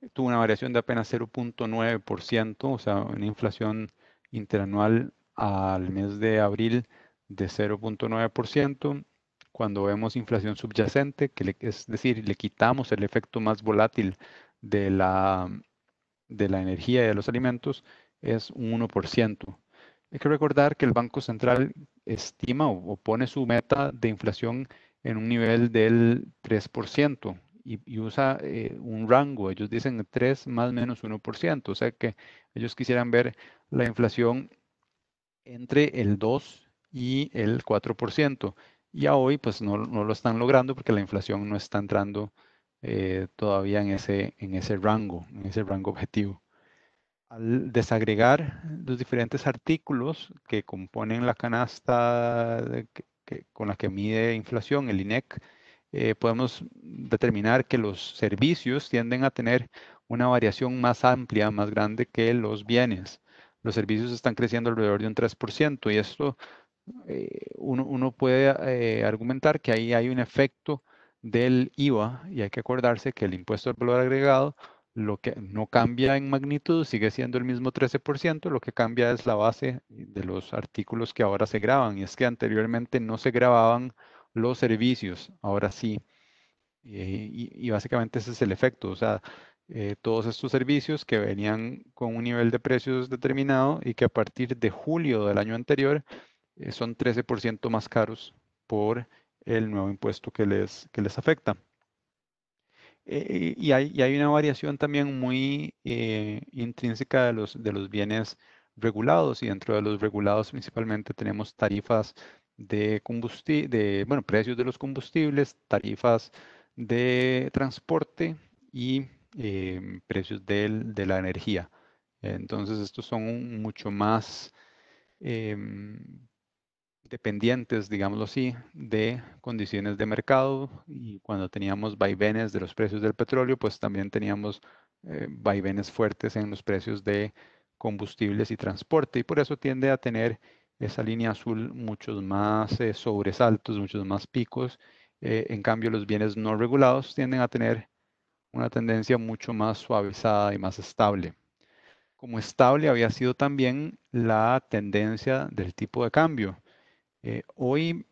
eh, tuvo una variación de apenas 0.9%, o sea, una inflación interanual al mes de abril de 0.9%. Cuando vemos inflación subyacente, que es decir, le quitamos el efecto más volátil de la, de la energía y de los alimentos, es un 1%. Hay que recordar que el Banco Central estima o, o pone su meta de inflación en un nivel del 3% y, usa eh, un rango, ellos dicen 3 más menos 1%, o sea que ellos quisieran ver la inflación entre el 2 y el 4%. Y a hoy pues no, no lo están logrando porque la inflación no está entrando eh, todavía en ese, en ese rango, en ese rango objetivo. Al desagregar los diferentes artículos que componen la canasta con la que mide inflación, el INEC, eh, podemos determinar que los servicios tienden a tener una variación más amplia, más grande que los bienes. Los servicios están creciendo alrededor de un 3% y esto eh, uno, uno, puede eh, argumentar que ahí hay un efecto del IVA y hay que acordarse que el impuesto al valor agregado lo que no cambia en magnitud sigue siendo el mismo 13%, lo que cambia es la base de los artículos que ahora se graban y es que anteriormente no se grababan los servicios, ahora sí. Eh, y, básicamente ese es el efecto, o sea, eh, todos estos servicios que venían con un nivel de precios determinado y que a partir de julio del año anterior eh, son 13% más caros por el nuevo impuesto que les, que les afecta. Y hay, hay, una variación también muy intrínseca de los, de los bienes regulados y dentro de los regulados principalmente tenemos tarifas de, combustible, de bueno, precios de los combustibles, tarifas de transporte y em, precios de la energía. Entonces, estos son mucho más em, dependientes, digámoslo así, de condiciones de mercado. Y cuando teníamos vaivenes de los precios del petróleo, pues también teníamos eh, vaivenes fuertes en los precios de combustibles y transporte. Y por eso tiende a tener esa línea azul, muchos más eh, sobresaltos, muchos más picos. Eh, en cambio, los bienes no regulados tienden a tener una tendencia mucho más suavizada y más estable. Como estable había sido también la tendencia del tipo de cambio. Eh, hoy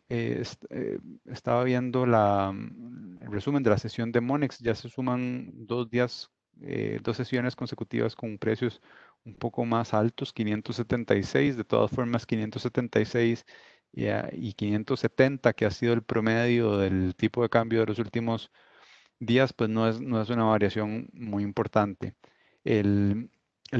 estaba viendo la, mm, el resumen de la sesión de Monex. Ya se suman dos días, dos sesiones consecutivas con precios un poco más altos, 576, de todas formas 576 y 570, ah, que ha sido el promedio del tipo de cambio de los últimos días, pues no es, no es una variación muy importante. El,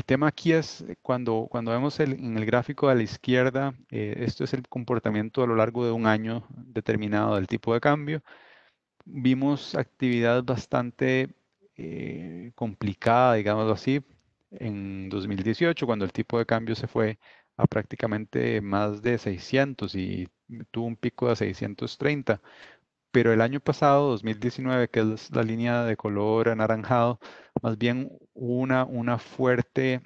tema aquí es cuando, cuando vemos en el gráfico a la izquierda, eh, esto es el comportamiento a lo largo de un año determinado del tipo de cambio. Vimos actividad bastante eh, complicada, digámoslo así, en 2018, cuando el tipo de cambio se fue a prácticamente más de 600 y tuvo un pico de 630. Pero el año pasado, 2019, que es la línea de color anaranjado, más bien una, una fuerte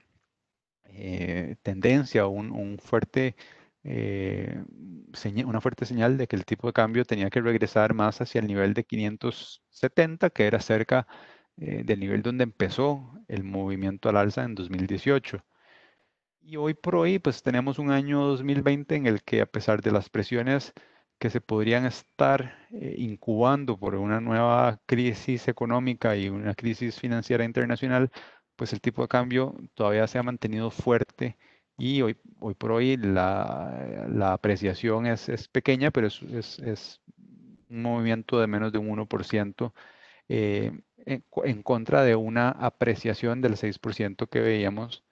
eh, tendencia, un, fuerte, eh, una fuerte señal de que el tipo de cambio tenía que regresar más hacia el nivel de 570, que era cerca de eh, del nivel donde empezó el movimiento al alza en 2018. Y hoy por hoy, pues tenemos un año 2020 en el que a pesar de las presiones que se podrían estar eh, incubando por una nueva crisis económica y una crisis financiera internacional, pues el tipo de cambio todavía se ha mantenido fuerte y hoy, hoy por hoy la, la apreciación es, pequeña, pero es, es, un movimiento de menos de un 1%. Eh, en, contra de una apreciación del 6% que veíamos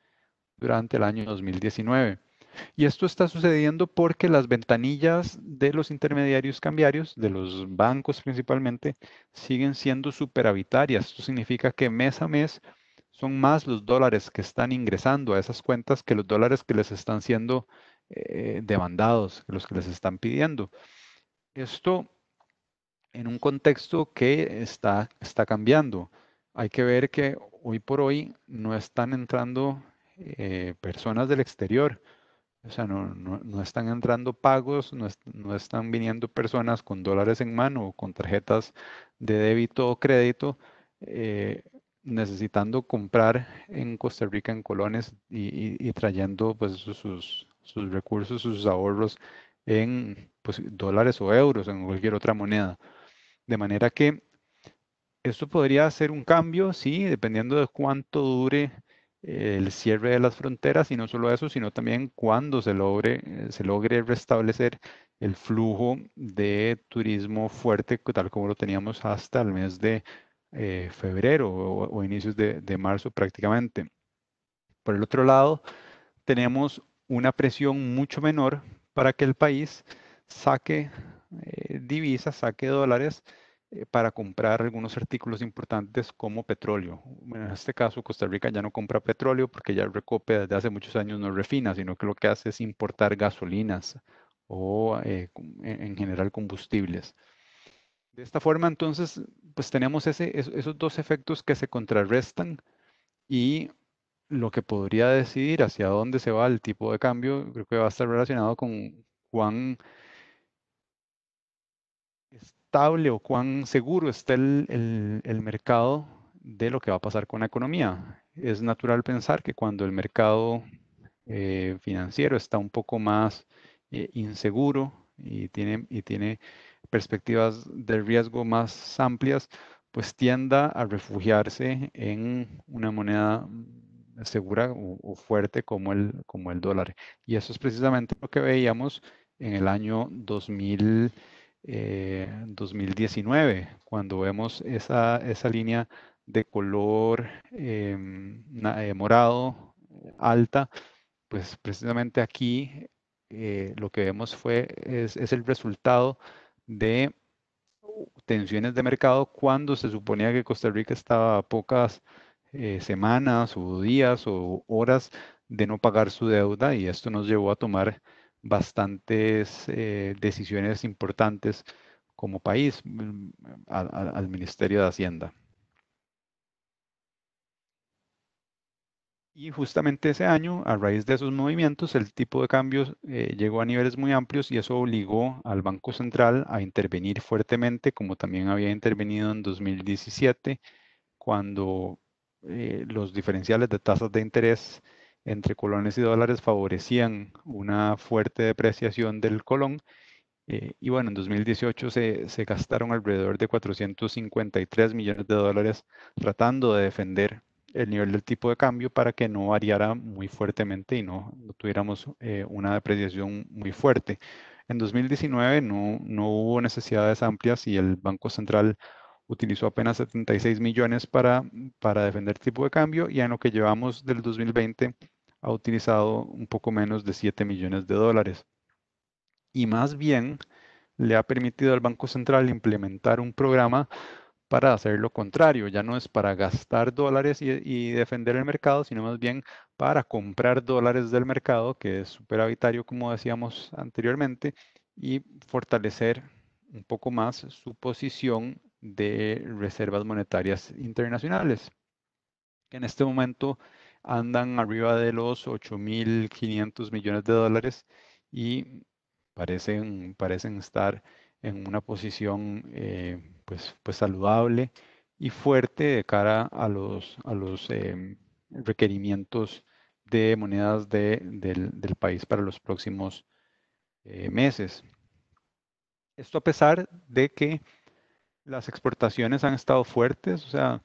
durante el año 2019. Y esto está sucediendo porque las ventanillas de los intermediarios cambiarios, de los bancos principalmente, siguen siendo superavitarias. Esto significa que mes a mes son más los dólares que están ingresando a esas cuentas que los dólares que les están siendo eh, demandados, los que les están pidiendo. Esto en un contexto que está, está cambiando. Hay que ver que hoy por hoy no están entrando eh, personas del exterior, o sea, no, están entrando pagos, no, están viniendo personas con dólares en mano o con tarjetas de débito o crédito eh, necesitando comprar en Costa Rica en colones y, trayendo pues, sus, recursos, sus ahorros en pues, dólares o euros, en cualquier otra moneda. De manera que esto podría ser un cambio, sí, dependiendo de cuánto dure eh, el cierre de las fronteras y no solo eso, sino también cuando se logre, eh, se logre restablecer el flujo de turismo fuerte, tal como lo teníamos hasta el mes de eh, febrero o, inicios de, de, marzo prácticamente. Por el otro lado, tenemos una presión mucho menor para que el país saque divisa eh, divisas, saque dólares eh, para comprar algunos artículos importantes como petróleo. en este caso, Costa Rica ya no compra petróleo porque ya Recope desde hace muchos años no refina, sino que lo que hace es importar gasolinas o eh, en general combustibles. De esta forma, entonces, pues tenemos ese, esos dos efectos que se contrarrestan y lo que podría decidir hacia dónde se va el tipo de cambio, creo que va a estar relacionado con cuán o cuán seguro está el, el, mercado de lo que va a pasar con la economía. Es natural pensar que cuando el mercado eh, financiero está un poco más eh, inseguro y tiene, y tiene perspectivas de riesgo más amplias, pues tienda a refugiarse en una moneda segura o, o, fuerte como el, como el dólar. Y eso es precisamente lo que veíamos en el año 2000. 2019, eh, cuando vemos esa, esa línea de color em, eh, morado alta, pues precisamente aquí eh, lo que vemos fue, es, el resultado de tensiones de mercado cuando se suponía que Costa Rica estaba a pocas semanas o días o horas de no pagar su deuda y esto nos llevó a tomar bastantes eh, decisiones importantes como país mm, al Ministerio de Hacienda. Y justamente ese año, a raíz de esos movimientos, el tipo de cambios eh, llegó a niveles muy amplios y eso obligó al Banco Central a intervenir fuertemente, como también había intervenido en 2017, cuando eh, los diferenciales de tasas de interés entre colones y dólares favorecían una fuerte depreciación del colón. Eh, y bueno, en 2018 se, gastaron alrededor de 453 millones de dólares tratando de defender el nivel del tipo de cambio para que no variara muy fuertemente y no, tuviéramos eh, una depreciación muy fuerte. En 2019 no, hubo necesidades amplias y el Banco Central utilizó apenas 76 millones para, para defender el tipo de cambio y en lo que llevamos del 2020 ha utilizado un poco menos de 7 millones de dólares. Y más bien le ha permitido al Banco Central implementar un programa para hacer lo contrario. Ya no es para gastar dólares y, defender el mercado, sino más bien para comprar dólares del mercado, que es superavitario, como decíamos anteriormente, y fortalecer un poco más su posición de reservas monetarias internacionales, en este momento andan arriba de los 8.500 millones de dólares y parecen, parecen estar en una posición eh, pues, pues saludable y fuerte de cara a los, a los em, requerimientos de monedas del, país para los próximos eh, meses. Esto a pesar de que las exportaciones han estado fuertes, o sea,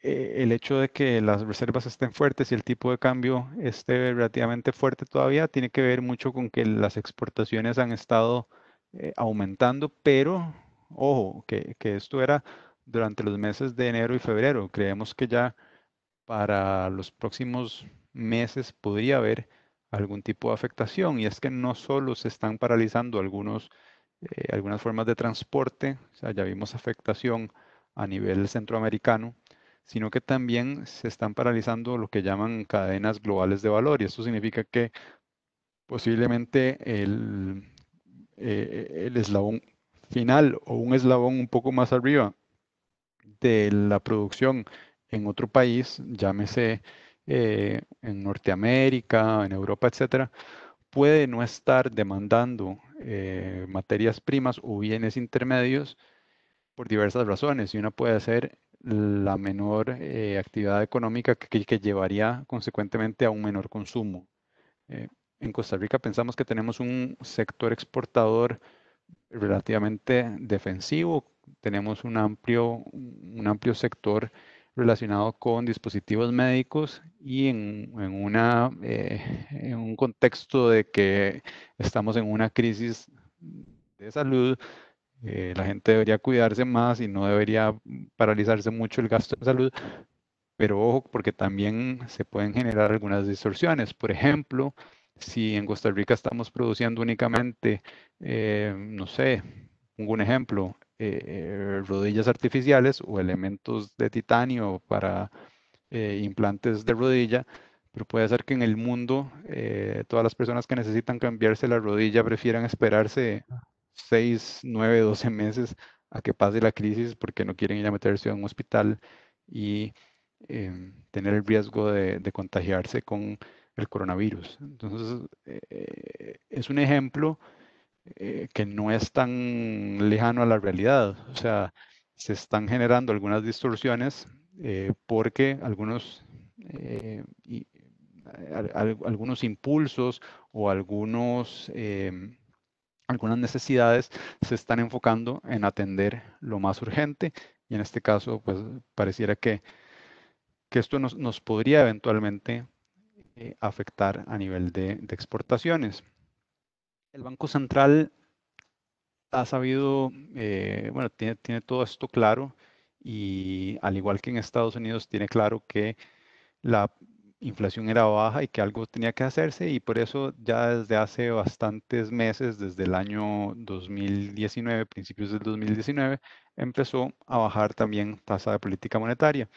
eh, el hecho de que las reservas estén fuertes y el tipo de cambio esté relativamente fuerte todavía tiene que ver mucho con que las exportaciones han estado eh, aumentando, pero ojo, que, esto era durante los meses de enero y febrero. Creemos que ya para los próximos meses podría haber algún tipo de afectación y es que no solo se están paralizando algunos, eh, algunas formas de transporte, ya vimos afectación a nivel centroamericano, sino que también se están paralizando lo que llaman cadenas globales de valor. Y esto significa que posiblemente el, eh, eslabón final o un eslabón un poco más arriba de la producción en otro país, llámese eh, en Norteamérica, en Europa, etcétera, puede no estar demandando eh, materias primas o bienes intermedios por diversas razones. Y una puede ser la menor eh, actividad económica que, llevaría consecuentemente a un menor consumo. Eh, en Costa Rica pensamos que tenemos un sector exportador relativamente defensivo, tenemos un amplio, un amplio sector relacionado con dispositivos médicos y en, una, eh, en un contexto de que estamos en una crisis de salud, eh, la gente debería cuidarse más y no debería paralizarse mucho el gasto de salud, pero ojo, porque también se pueden generar algunas distorsiones. Por ejemplo, si en Costa Rica estamos produciendo únicamente, eh, no sé, un ejemplo, eh, rodillas artificiales o elementos de titanio para implantes de rodilla, pero puede ser que en el mundo todas las personas que necesitan cambiarse la rodilla prefieran esperarse 6, 9, 12 meses a que pase la crisis porque no quieren ir a meterse a un hospital y em, tener el riesgo de, contagiarse con el coronavirus. Entonces, eh, eh, es un ejemplo eh, que no es tan lejano a la realidad. O sea, se están generando algunas distorsiones porque algunos, algunos impulsos o algunos em, algunas necesidades se están enfocando en atender lo más urgente y en este caso pues pareciera que, esto nos, podría eventualmente eh, afectar a nivel de, exportaciones. El Banco Central ha sabido, eh, bueno, tiene, tiene todo esto claro y al igual que en Estados Unidos tiene claro que la inflación era baja y que algo tenía que hacerse y por eso ya desde hace bastantes meses, desde el año 2019, principios del 2019, empezó a bajar también tasa de política monetaria.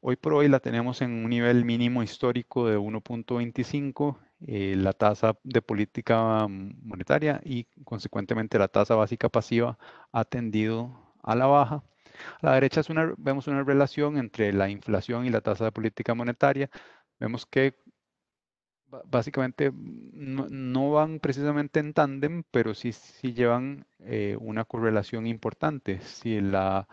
Hoy por hoy la tenemos en un nivel mínimo histórico de 1.25, eh, la tasa de política monetaria y consecuentemente la tasa básica pasiva ha tendido a la baja. A la derecha una, vemos una relación entre la inflación y la tasa de política monetaria vemos que básicamente no, van precisamente en tándem, pero sí, sí llevan eh, una correlación importante. Si la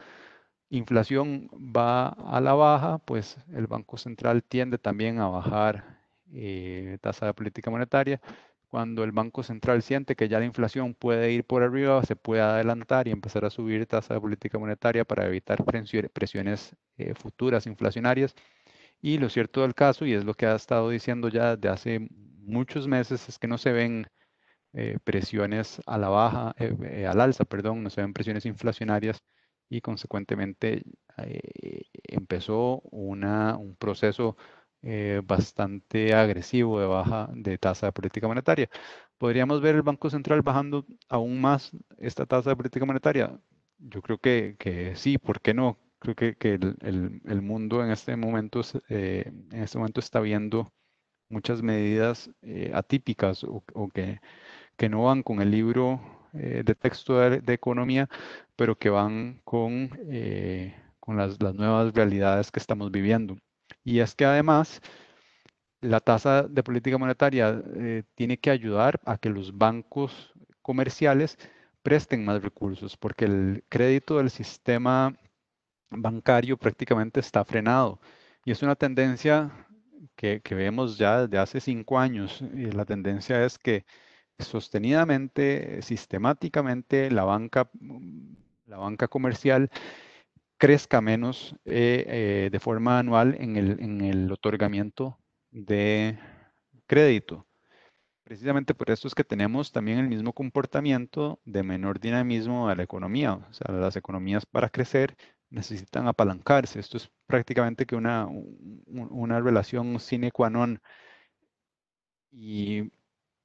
inflación va a la baja, pues el Banco Central tiende también a bajar eh, tasa de política monetaria. Cuando el Banco Central siente que ya la inflación puede ir por arriba, se puede adelantar y empezar a subir tasa de política monetaria para evitar presiones eh, futuras inflacionarias. Y lo cierto del caso, y es lo que ha estado diciendo ya desde hace muchos meses, es que no se ven eh, presiones a la baja, eh, eh, al alza, perdón, no se ven presiones inflacionarias y consecuentemente empezó una, un proceso bastante agresivo de baja de tasa de política monetaria. ¿Podríamos ver el Banco Central bajando aún más esta tasa de política monetaria? Yo creo que, que sí, ¿por qué no? creo que, que el, el, el, mundo en este momento, eh, en este momento está viendo muchas medidas eh, atípicas o, o que, que, no van con el libro eh, de texto de, economía, pero que van con, con las, las, nuevas realidades que estamos viviendo. Y es que además la tasa de política monetaria tiene que ayudar a que los bancos comerciales presten más recursos, porque el crédito del sistema bancario prácticamente está frenado. Y es una tendencia que, que vemos ya desde hace cinco años. Y la tendencia es que sostenidamente, sistemáticamente, la banca, mm, la banca comercial crezca menos eh, eh, de forma anual en el, otorgamiento de crédito. Precisamente por esto es que tenemos también el mismo comportamiento de menor dinamismo de la economía. O sea, las economías para crecer necesitan apalancarse. Esto es prácticamente que una, una relación sine qua non. Y,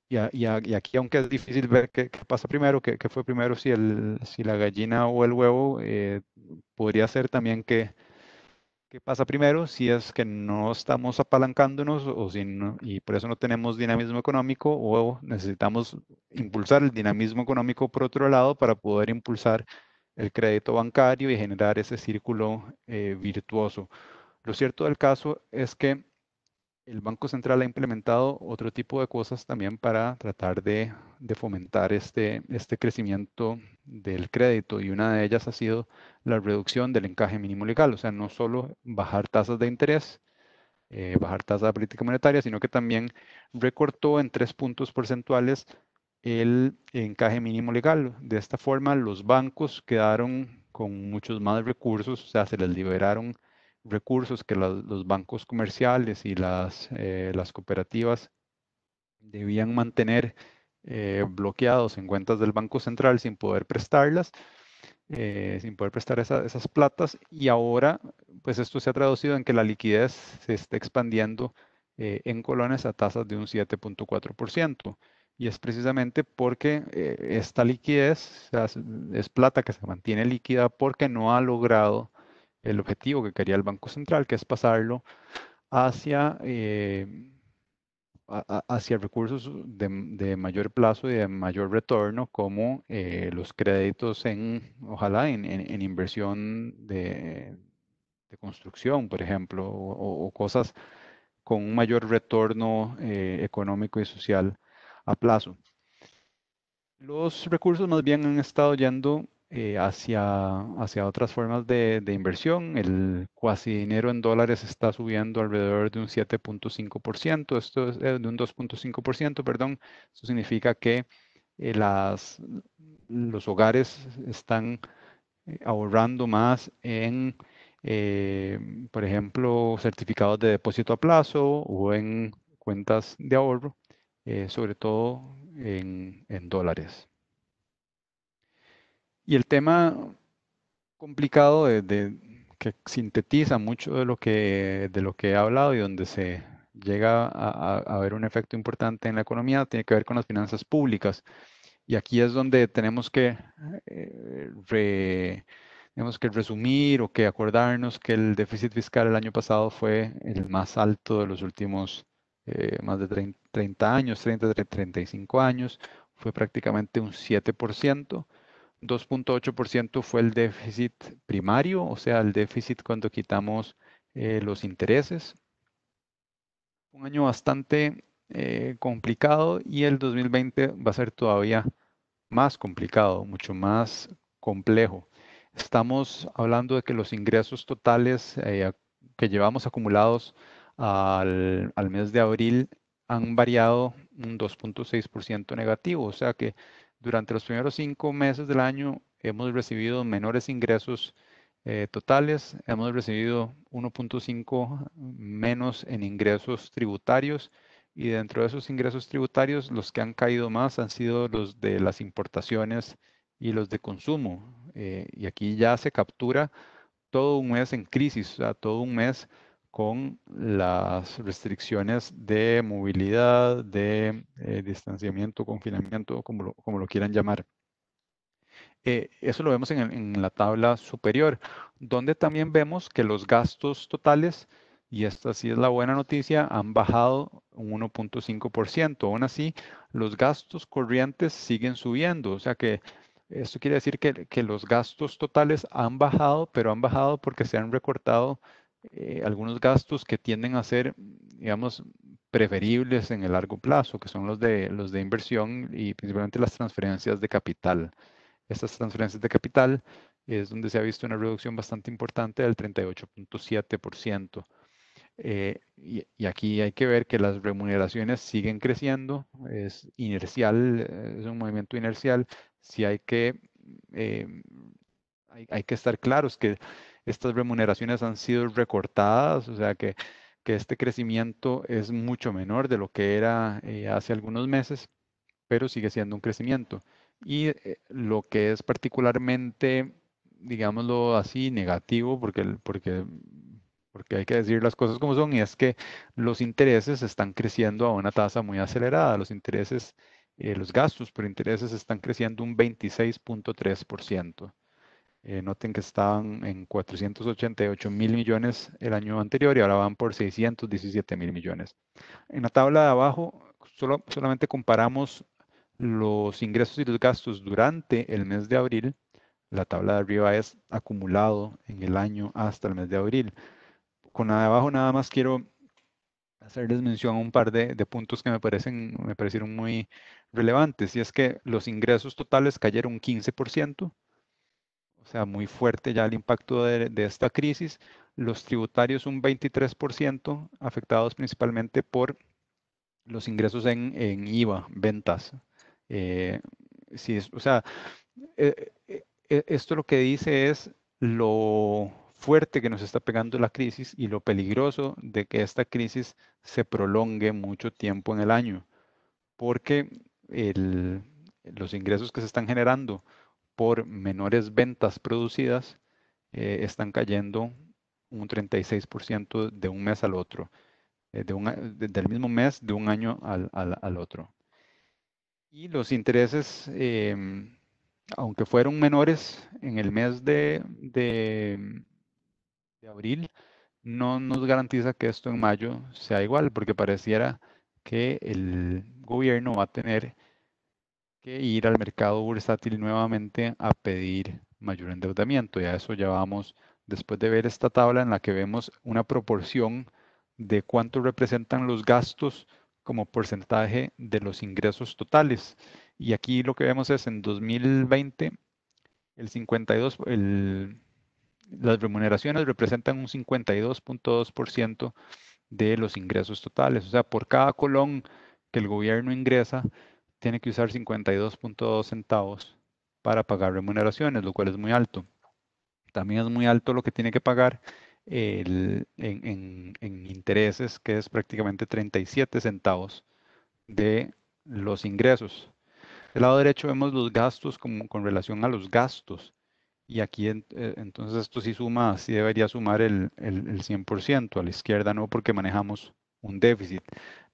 y, y, aquí, aunque es difícil ver qué, pasa primero, qué, fue primero, si, el, si la gallina o el huevo, eh, podría ser también que qué pasa primero, si es que no estamos apalancándonos o si y por eso no tenemos dinamismo económico o necesitamos impulsar el dinamismo económico por otro lado para poder impulsar el crédito bancario y generar ese círculo eh, virtuoso. Lo cierto del caso es que el Banco Central ha implementado otro tipo de cosas también para tratar de, fomentar este, este crecimiento del crédito y una de ellas ha sido la reducción del encaje mínimo legal, o sea, no solo bajar tasas de interés, eh, bajar tasas de política monetaria, sino que también recortó en tres puntos porcentuales el encaje mínimo legal. De esta forma, los bancos quedaron con muchos más recursos, o sea, se les liberaron recursos que los bancos comerciales y las, eh, las cooperativas debían mantener eh, bloqueados en cuentas del Banco Central sin poder prestarlas, eh, sin poder prestar esas platas. Y ahora, pues esto se ha traducido en que la liquidez se está expandiendo en colones a tasas de un 7.4%. Y es precisamente porque eh, esta liquidez es plata que se mantiene líquida porque no ha logrado el objetivo que quería el Banco Central, que es pasarlo hacia, eh, recursos de, mayor plazo y de mayor retorno, como eh, los créditos en, ojalá, en, inversión de, construcción, por ejemplo, o, o, cosas con un mayor retorno económico y social a plazo. Los recursos más bien han estado yendo eh, hacia, hacia otras formas de, inversión. El cuasi dinero en dólares está subiendo alrededor de un 7.5%, esto es eh, de un 2.5%, perdón. Eso significa que eh, las, los hogares están ahorrando más en, por ejemplo, certificados de depósito a plazo o en cuentas de ahorro eh, sobre todo en, dólares. Y el tema complicado de, que sintetiza mucho de lo que, de lo que he hablado y donde se llega a, ver un efecto importante en la economía tiene que ver con las finanzas públicas. Y aquí es donde tenemos que, eh, tenemos que resumir o que acordarnos que el déficit fiscal el año pasado fue el más alto de los últimos eh, más de 30, 30 años, 30, 35 años, fue prácticamente un 7%. 2.8% fue el déficit primario, o sea, el déficit cuando quitamos eh, los intereses. Un año bastante eh, complicado y el 2020 va a ser todavía más complicado, mucho más complejo. Estamos hablando de que los ingresos totales eh, que llevamos acumulados al, al mes de abril han variado un 2.6% negativo. O sea que durante los primeros cinco meses del año hemos recibido menores ingresos eh, totales, hemos recibido 1.5 menos en ingresos tributarios y dentro de esos ingresos tributarios los que han caído más han sido los de las importaciones y los de consumo. Eh, y aquí ya se captura todo un mes en crisis, o sea, todo un mes con las restricciones de movilidad, de eh, distanciamiento, confinamiento, como lo, quieran llamar. Eh, eso lo vemos en, la tabla superior, donde también vemos que los gastos totales, y esta sí es la buena noticia, han bajado un 1.5%. Aún así, los gastos corrientes siguen subiendo, o sea que esto quiere decir que, que los gastos totales han bajado, pero han bajado porque se han recortado eh, algunos gastos que tienden a ser, digamos, preferibles en el largo plazo, que son los de, los de inversión y principalmente las transferencias de capital. Estas transferencias de capital es donde se ha visto una reducción bastante importante del 38.7%. Eh, y, y, aquí hay que ver que las remuneraciones siguen creciendo, es inercial, eh, es un movimiento inercial. Si hay que, eh, hay, hay que estar claros que estas remuneraciones han sido recortadas, o sea que, este crecimiento es mucho menor de lo que era eh, hace algunos meses, pero sigue siendo un crecimiento. Y eh, lo que es particularmente, digámoslo así, negativo, porque, porque hay que decir las cosas como son, es que los intereses están creciendo a una tasa muy acelerada. Los intereses, eh, los gastos por intereses están creciendo un 26.3%. Eh, noten que estaban en 488 mil millones el año anterior y ahora van por 617 mil millones. En la tabla de abajo solo, solamente comparamos los ingresos y los gastos durante el mes de abril. La tabla de arriba es acumulado en el año hasta el mes de abril. Con la de abajo nada más quiero hacerles mención a un par de, puntos que me, parecen, me parecieron muy relevantes. Y es que los ingresos totales cayeron 15% o sea, muy fuerte ya el impacto de, esta crisis. Los tributarios un 23% afectados principalmente por los ingresos en, IVA, ventas. Eh, o sea, eh, eh, esto lo que dice es lo fuerte que nos está pegando la crisis y lo peligroso de que esta crisis se prolongue mucho tiempo en el año, porque los ingresos que se están generando por menores ventas producidas eh, están cayendo un 36% de un mes al otro, eh, de del mismo mes, de un año al, otro. Y los intereses, em, aunque fueron menores en el mes de, de, de abril, no nos garantiza que esto en mayo sea igual, porque pareciera que el gobierno va a tener que ir al mercado bursátil nuevamente a pedir mayor endeudamiento. Y a eso ya vamos después de ver esta tabla en la que vemos una proporción de cuánto representan los gastos como porcentaje de los ingresos totales. Y aquí lo que vemos es en 2020 el 52, las remuneraciones representan un 52.2% de los ingresos totales. O sea, por cada colón que el gobierno ingresa, tiene que usar 52.2 centavos para pagar remuneraciones, lo cual es muy alto. También es muy alto lo que tiene que pagar en, intereses, que es prácticamente 37 centavos de los ingresos. Del lado derecho vemos los gastos con relación a los gastos. Y aquí eh, entonces esto sí suma, sí debería sumar el, el 100%. A la izquierda no, porque manejamos un déficit.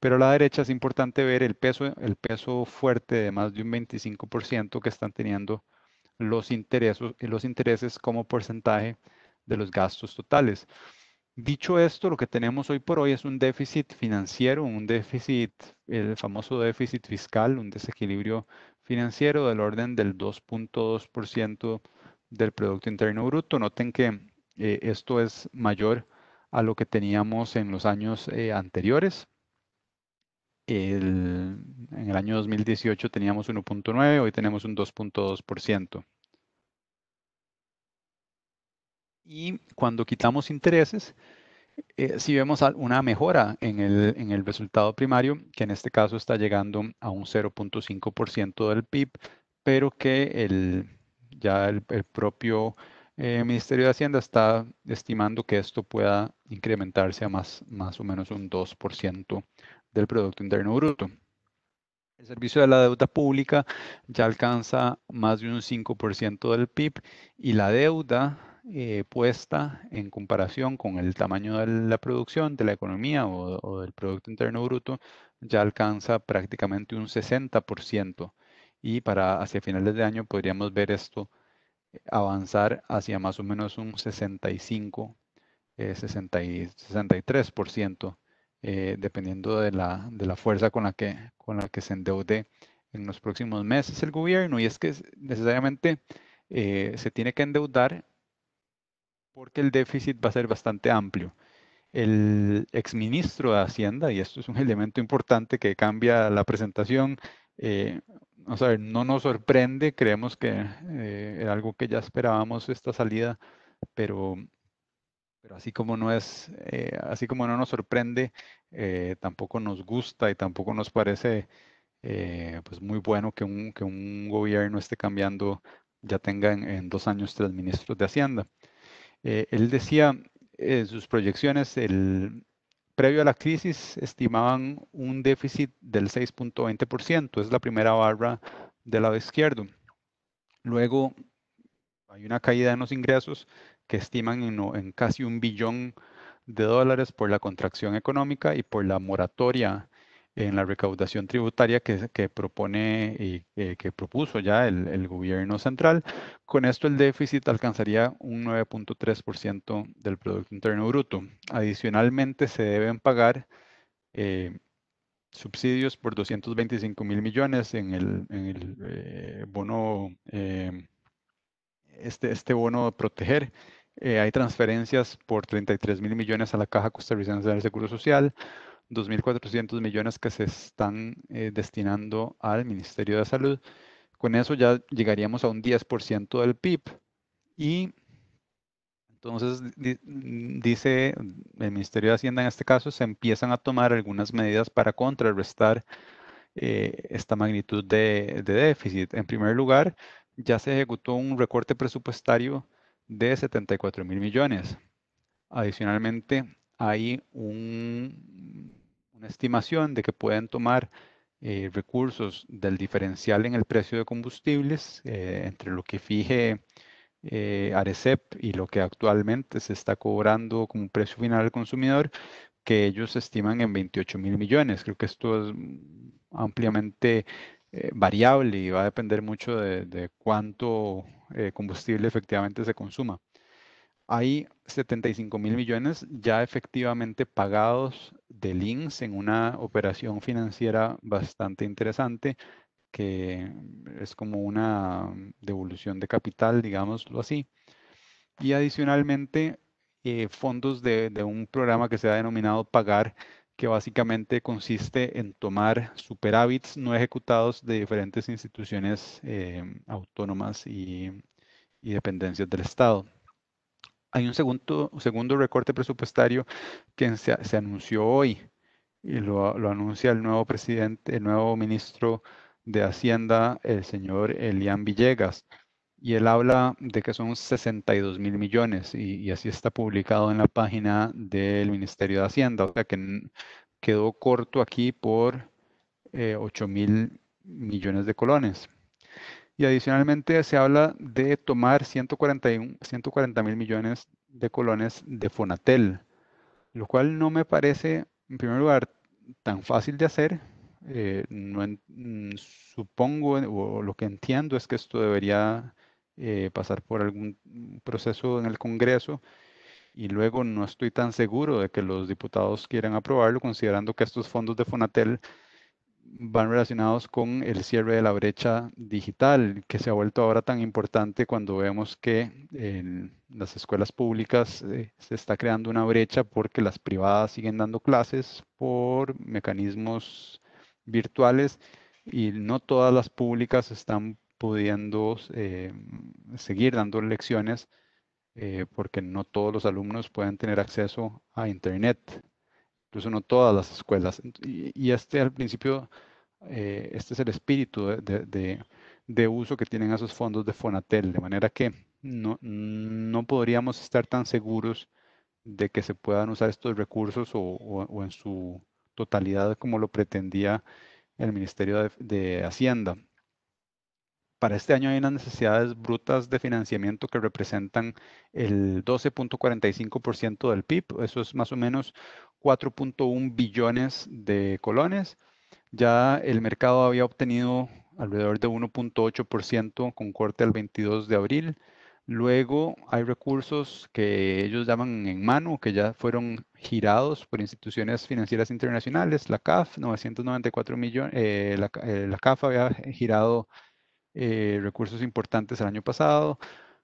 Pero a la derecha es importante ver el peso, el peso fuerte de más de un 25% que están teniendo los intereses, eh, los intereses como porcentaje de los gastos totales. Dicho esto, lo que tenemos hoy por hoy es un déficit financiero, un déficit, el famoso déficit fiscal, un desequilibrio financiero del orden del 2.2% del Producto Interno Bruto. Noten que eh, esto es mayor a lo que teníamos en los años eh, anteriores en el año 2018 teníamos 1.9, hoy tenemos un 2.2%. Y cuando quitamos intereses, eh, si vemos una mejora en el, resultado primario, que en este caso está llegando a un 0.5% del PIB, pero que el, ya el, propio eh, Ministerio de Hacienda está estimando que esto pueda incrementarse a más, más o menos un 2% del Producto Interno Bruto. El servicio de la deuda pública ya alcanza más de un 5% del PIB y la deuda eh, puesta en comparación con el tamaño de la producción de la economía o, del Producto Interno Bruto ya alcanza prácticamente un 60% y para hacia finales de año podríamos ver esto eh, avanzar hacia más o menos un 65, 63% eh, dependiendo de la, fuerza con la, que, con la que se endeude en los próximos meses el gobierno. Y es que necesariamente eh, se tiene que endeudar porque el déficit va a ser bastante amplio. El exministro de Hacienda, y esto es un (laughs) elemento importante que cambia la presentación, eh, no nos sorprende, creemos que eh, era algo que ya esperábamos esta salida, pero pero así como no es, eh, así como no nos sorprende, eh, tampoco nos gusta y tampoco nos parece eh, pues muy bueno que un, que un gobierno esté cambiando, ya tenga en, dos años tres ministros de Hacienda. él decía en sus proyecciones, el, previo a la crisis estimaban un déficit del 6.20%, es la primera barra del lado izquierdo. Luego hay una caída en los ingresos que estiman en, casi un billón de dólares por la contracción económica y por la moratoria en la recaudación tributaria que, que propone y que propuso ya el, gobierno central. Con esto el déficit alcanzaría un 9.3% del Producto Interno Bruto. Adicionalmente se deben pagar eh, subsidios por 225 mil millones en el, eh, bono, eh, este, este bono de proteger eh, hay transferencias por 33 mil millones a la Caja Costarricense del Seguro Social, 2.400 millones que se están eh, destinando al Ministerio de Salud. Con eso ya llegaríamos a un 10% del PIB. Y entonces, dice el Ministerio de Hacienda en este caso, se empiezan a tomar algunas medidas para contrarrestar eh, esta magnitud de, de déficit. En primer lugar, ya se ejecutó un recorte presupuestario de 74 mil millones. Adicionalmente, hay un, una estimación de que pueden tomar eh, recursos del diferencial en el precio de combustibles eh, entre lo que fije eh, Arecep y lo que actualmente se está cobrando como precio final al consumidor, que ellos estiman en 28 mil millones. Creo que esto es ampliamente variable y va a depender mucho de cuánto eh, combustible efectivamente se consuma. Hay 75 mil millones ya efectivamente pagados de links en una operación financiera bastante interesante que es como una devolución de capital, digámoslo así. Y adicionalmente, eh, fondos de, un programa que se ha denominado Pagar, que básicamente consiste en tomar superávits no ejecutados de diferentes instituciones eh, autónomas y, dependencias del Estado. Hay un segundo, recorte presupuestario que se, anunció hoy y lo, lo, anuncia el nuevo presidente, el nuevo ministro de Hacienda, el señor Elian Villegas y él habla de que son 62 mil millones y, así está publicado en la página del Ministerio de Hacienda, o sea que quedó corto aquí por 8 eh, mil millones de colones. Y adicionalmente se habla de tomar 141, 140 mil millones de colones de Fonatel, lo cual no me parece, en primer lugar, tan fácil de hacer. Eh, no mm, supongo o lo que entiendo es que esto debería eh, pasar por algún proceso en el Congreso y luego no estoy tan seguro de que los diputados quieran aprobarlo, considerando que estos fondos de Fonatel van relacionados con el cierre de la brecha digital, que se ha vuelto ahora tan importante cuando vemos que en las escuelas públicas eh, se está creando una brecha porque las privadas siguen dando clases por mecanismos virtuales y no todas las públicas están pudiendo eh, seguir dando lecciones eh, porque no todos los alumnos pueden tener acceso a Internet, incluso no todas las escuelas. Y, este al principio, eh, este es el espíritu de, uso que tienen esos fondos de Fonatel, de manera que no, podríamos estar tan seguros de que se puedan usar estos recursos o en su totalidad como lo pretendía el Ministerio de Hacienda. Para este año hay unas necesidades brutas de financiamiento que representan el 12.45% del PIB, eso es más o menos 4.1 billones de colones. Ya el mercado había obtenido alrededor de 1.8% con corte al 22 de abril. Luego hay recursos que ellos llaman en mano, que ya fueron girados por instituciones financieras internacionales, la CAF, 994 millones, eh, la, eh, la, CAF había girado eh, recursos importantes el año pasado.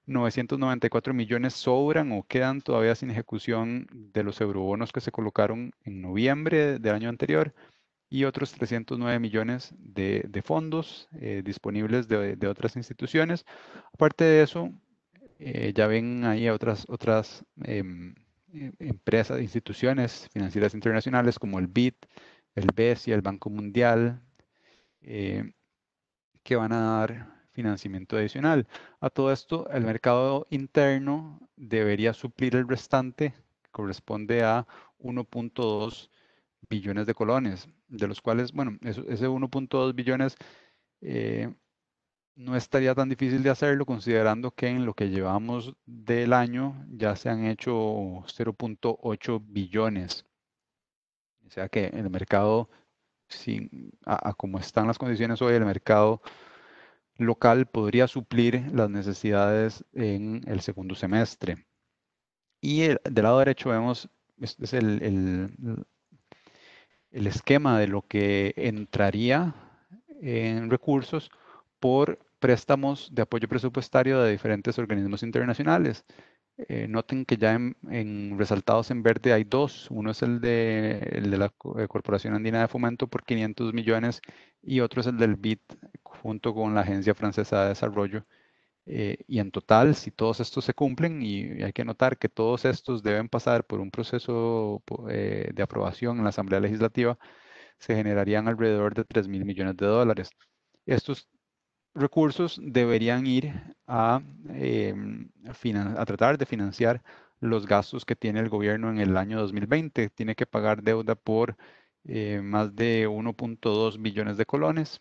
994 millones sobran o quedan todavía sin ejecución de los eurobonos que se colocaron en noviembre del año anterior y otros 309 millones de, fondos eh, disponibles de, otras instituciones. Aparte de eso, eh, ya ven ahí otras, otras em, empresas, instituciones financieras internacionales como el BID, el BES y el Banco Mundial que van a dar financiamiento adicional. A todo esto, el mercado interno debería suplir el restante, que corresponde a 1.2 billones de colones, de los cuales, bueno, ese 1.2 billones eh, no estaría tan difícil de hacerlo, considerando que en lo que llevamos del año ya se han hecho 0.8 billones. O sea que el mercado sin, a, como están las condiciones hoy el mercado local, podría suplir las necesidades en el segundo semestre. Y del lado derecho vemos, es el esquema de lo que entraría en recursos por préstamos de apoyo presupuestario de diferentes organismos internacionales. Eh, noten que ya en, resaltados en verde hay dos. Uno es el de, la eh, Corporación Andina de Fomento por 500 millones y otro es el del bit junto con la Agencia Francesa de Desarrollo. Eh, y en total, si todos estos se cumplen, y hay que notar que todos estos deben pasar por un proceso de aprobación en la Asamblea Legislativa, se generarían alrededor de 3 mil millones de dólares. Estos recursos deberían ir em, a, tratar de financiar los gastos que tiene el gobierno en el año 2020. Tiene que pagar deuda por eh, más de 1.2 billones de colones.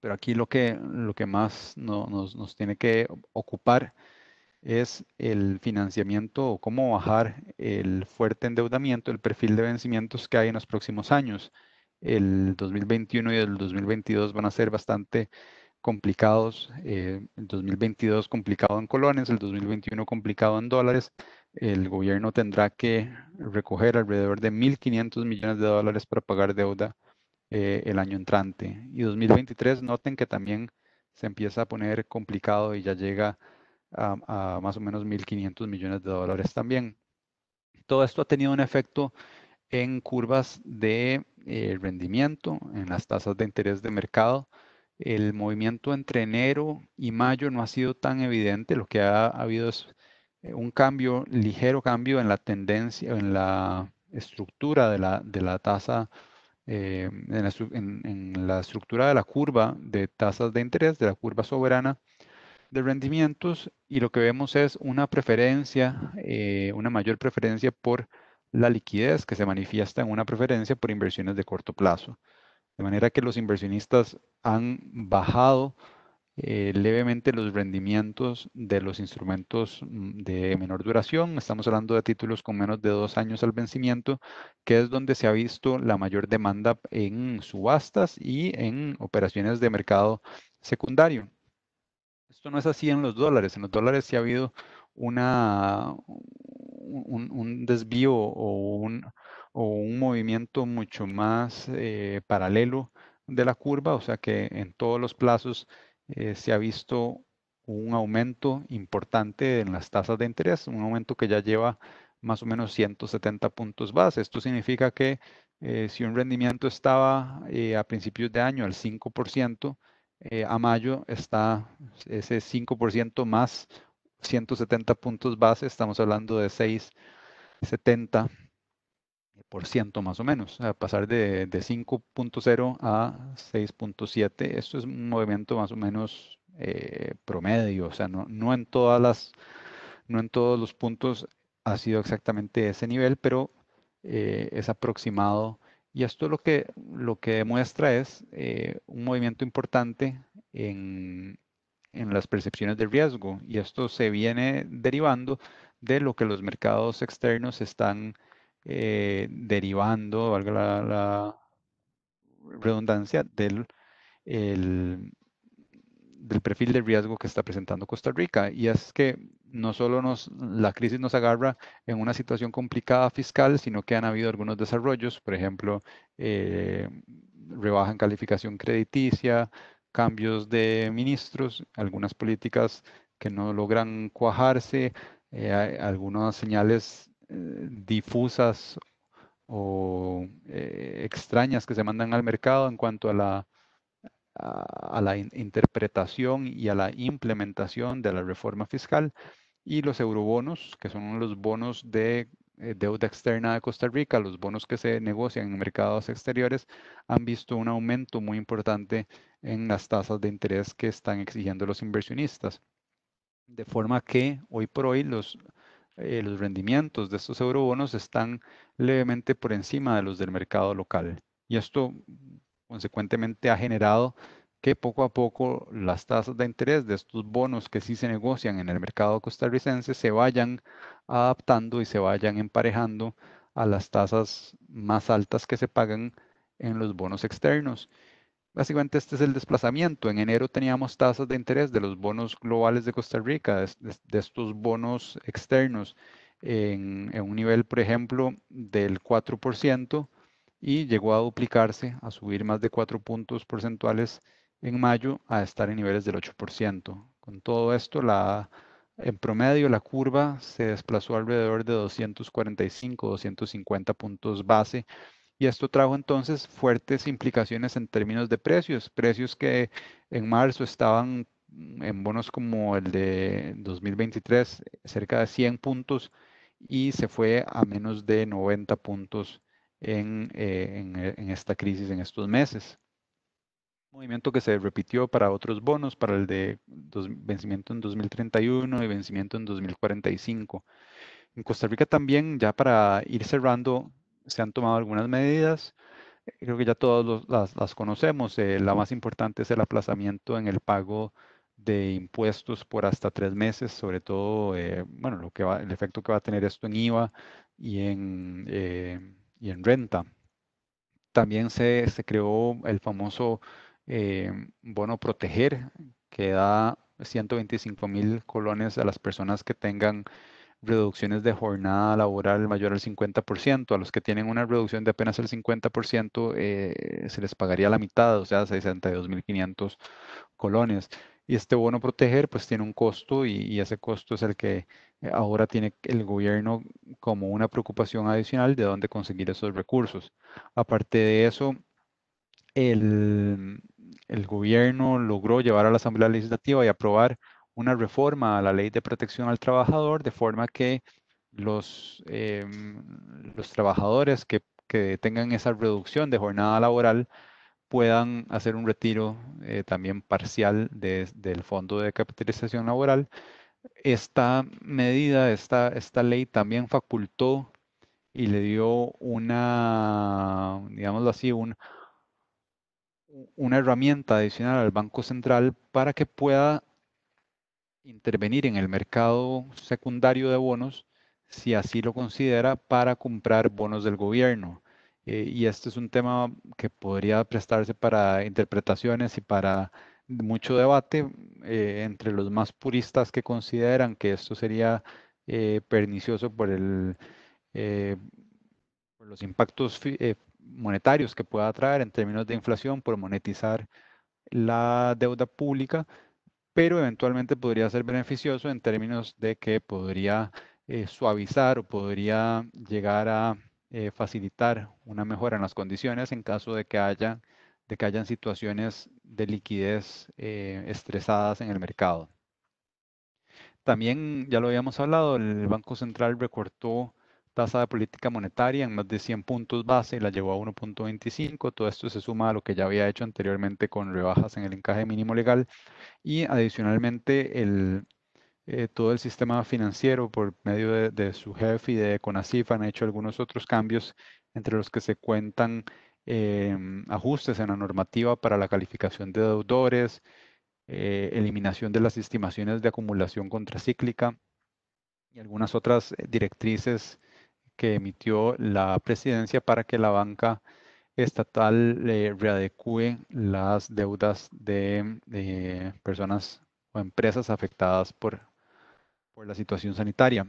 Pero aquí lo que, lo que más nos, nos, tiene que ocupar es el financiamiento o cómo bajar el fuerte endeudamiento, el perfil de vencimientos que hay en los próximos años. El 2021 y el 2022 van a ser bastante complicados, eh, el 2022 complicado en colones, el 2021 complicado en dólares, el gobierno tendrá que recoger alrededor de 1.500 millones de dólares para pagar deuda eh, el año entrante. Y 2023, noten que también se empieza a poner complicado y ya llega a, más o menos 1.500 millones de dólares también. Todo esto ha tenido un efecto en curvas de eh, rendimiento, en las tasas de interés de mercado, el movimiento entre enero y mayo no ha sido tan evidente, lo que ha, habido es eh, un cambio, ligero cambio en la tendencia, en la estructura de la, tasa, eh, en, la, estructura de la curva de tasas de interés, de la curva soberana de rendimientos, y lo que vemos es una preferencia, eh, una mayor preferencia por la liquidez que se manifiesta en una preferencia por inversiones de corto plazo. De manera que los inversionistas han bajado eh, levemente los rendimientos de los instrumentos mm, de menor duración. Estamos hablando de títulos con menos de dos años al vencimiento, que es donde se ha visto la mayor demanda en subastas y en operaciones de mercado secundario. Esto no es así en los dólares. En los dólares sí ha habido una, un desvío o un o un movimiento mucho más eh, paralelo de la curva, o sea que en todos los plazos eh, se ha visto un aumento importante en las tasas de interés, un aumento que ya lleva más o menos 170 puntos base. Esto significa que eh, si un rendimiento estaba a principios de año al 5%, a mayo está ese 5% más 170 puntos base, estamos hablando de 6,70 por ciento más o menos, a pasar de, de 5.0 a 6.7. Esto es un movimiento más o menos eh, promedio, o sea, no, no, en todas las, no en todos los puntos ha sido exactamente ese nivel, pero eh, es aproximado. Y esto lo que, lo que demuestra es eh, un movimiento importante en, en las percepciones de riesgo. Y esto se viene derivando de lo que los mercados externos están eh, derivando, valga la, redundancia, del, perfil de riesgo que está presentando Costa Rica. Y es que no solo nos, la crisis nos agarra en una situación complicada fiscal, sino que han habido algunos desarrollos, por ejemplo, eh, rebaja en calificación crediticia, cambios de ministros, algunas políticas que no logran cuajarse, eh, algunas señales eh, difusas o eh, extrañas que se mandan al mercado en cuanto a la, interpretación y a la implementación de la reforma fiscal y los eurobonos, que son los bonos de eh, deuda externa de Costa Rica, los bonos que se negocian en mercados exteriores, han visto un aumento muy importante en las tasas de interés que están exigiendo los inversionistas. De forma que hoy por hoy los, eh, los rendimientos de estos eurobonos están levemente por encima de los del mercado local. Y esto, consecuentemente, ha generado que poco a poco las tasas de interés de estos bonos que sí se negocian en el mercado costarricense se vayan adaptando y se vayan emparejando a las tasas más altas que se pagan en los bonos externos. Básicamente este es el desplazamiento. En enero teníamos tasas de interés de los bonos globales de Costa Rica, de, estos bonos externos, en, un nivel, por ejemplo, del 4% y llegó a duplicarse, a subir más de 4 puntos porcentuales en mayo a estar en niveles del 8%. Con todo esto, la, en promedio la curva se desplazó alrededor de 245, 250 puntos base y esto trajo entonces fuertes implicaciones en términos de precios, precios que en marzo estaban mm, en bonos como el de 2023 cerca de 100 puntos y se fue a menos de 90 puntos eh, eh, en, esta crisis en estos meses. Movimiento que se repitió para otros bonos, para el de vencimiento en 2031 y vencimiento en 2045. En Costa Rica también, ya para ir cerrando, se han tomado algunas medidas, eh, creo que ya todas las, conocemos. Eh, la más importante es el aplazamiento en el pago de impuestos por hasta tres meses, sobre todo, eh, bueno, lo que va, el efecto que va a tener esto en IVA y en, y en renta. También se, se creó el famoso bono proteger, que da 125 mil colones a las personas que tengan reducciones de jornada laboral mayor al 50%. A los que tienen una reducción de apenas el 50% eh, se les pagaría la mitad, o sea, 62.500 colones. Y este bono proteger pues tiene un costo y, ese costo es el que eh, ahora tiene el gobierno como una preocupación adicional de dónde conseguir esos recursos. Aparte de eso, el, el gobierno logró llevar a la Asamblea Legislativa y aprobar una reforma a la ley de protección al trabajador de forma que los, em, los trabajadores que, tengan esa reducción de jornada laboral puedan hacer un retiro eh, también parcial del Fondo de Capitalización Laboral. Esta medida, esta, esta ley también facultó y le dio una, digámoslo así, una herramienta adicional al Banco Central para que pueda intervenir en el mercado secundario de bonos si así lo considera para comprar bonos del gobierno. Eh, y este es un tema que podría prestarse para interpretaciones y para mucho debate eh, entre los más puristas que consideran que esto sería eh, pernicioso por, el, por los impactos monetarios que pueda traer en términos de inflación por monetizar la deuda pública pero eventualmente podría ser beneficioso en términos de que podría eh, suavizar o podría llegar a eh, facilitar una mejora en las condiciones en caso de que haya de que hayan situaciones de liquidez eh, estresadas en el mercado. También, ya lo habíamos hablado, el Banco Central recortó tasa de política monetaria en más de 100 puntos base y la llevó a 1.25. Todo esto se suma a lo que ya había hecho anteriormente con rebajas en el encaje mínimo legal y adicionalmente el, eh, todo el sistema financiero por medio de, su jefe y de CONACIF han hecho algunos otros cambios entre los que se cuentan em, ajustes en la normativa para la calificación de deudores, eh, eliminación de las estimaciones de acumulación contracíclica y algunas otras eh, directrices que emitió la presidencia para que la banca estatal le eh, readecúe las deudas de, eh, personas o empresas afectadas por, por la situación sanitaria.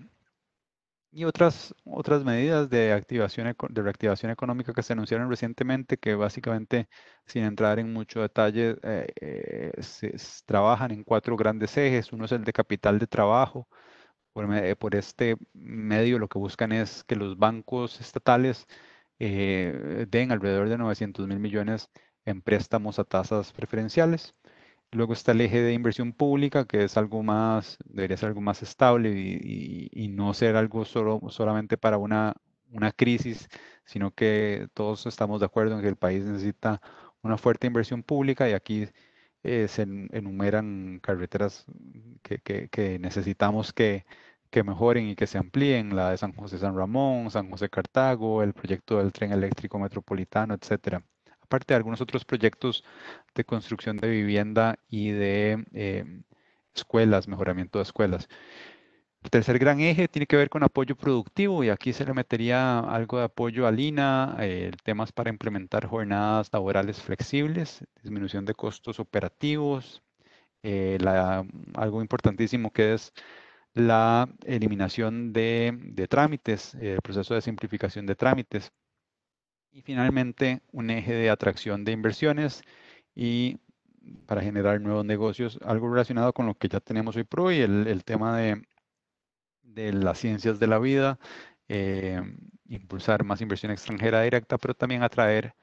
Y otras, otras medidas de, activación, de reactivación económica que se anunciaron recientemente, que básicamente, sin entrar en mucho detalle, eh, se, trabajan en cuatro grandes ejes. Uno es el de capital de trabajo. Por, por este medio lo que buscan es que los bancos estatales eh, den alrededor de 900 mil millones en préstamos a tasas preferenciales. Luego está el eje de inversión pública, que es algo más, debería ser algo más estable y, no ser algo solo, solamente para una, una crisis, sino que todos estamos de acuerdo en que el país necesita una fuerte inversión pública y aquí eh, se enumeran carreteras que, que necesitamos que que mejoren y que se amplíen, la de San José San Ramón, San José Cartago, el proyecto del tren eléctrico metropolitano, etcétera. Aparte de algunos otros proyectos de construcción de vivienda y de eh, escuelas, mejoramiento de escuelas. El tercer gran eje tiene que ver con apoyo productivo y aquí se le metería algo de apoyo a Lina, eh, temas para implementar jornadas laborales flexibles, disminución de costos operativos, eh, algo importantísimo que es la eliminación de, trámites, el proceso de simplificación de trámites. Y finalmente, un eje de atracción de inversiones y para generar nuevos negocios, algo relacionado con lo que ya tenemos hoy por hoy, el, tema de, las ciencias de la vida, eh, impulsar más inversión extranjera directa, pero también atraer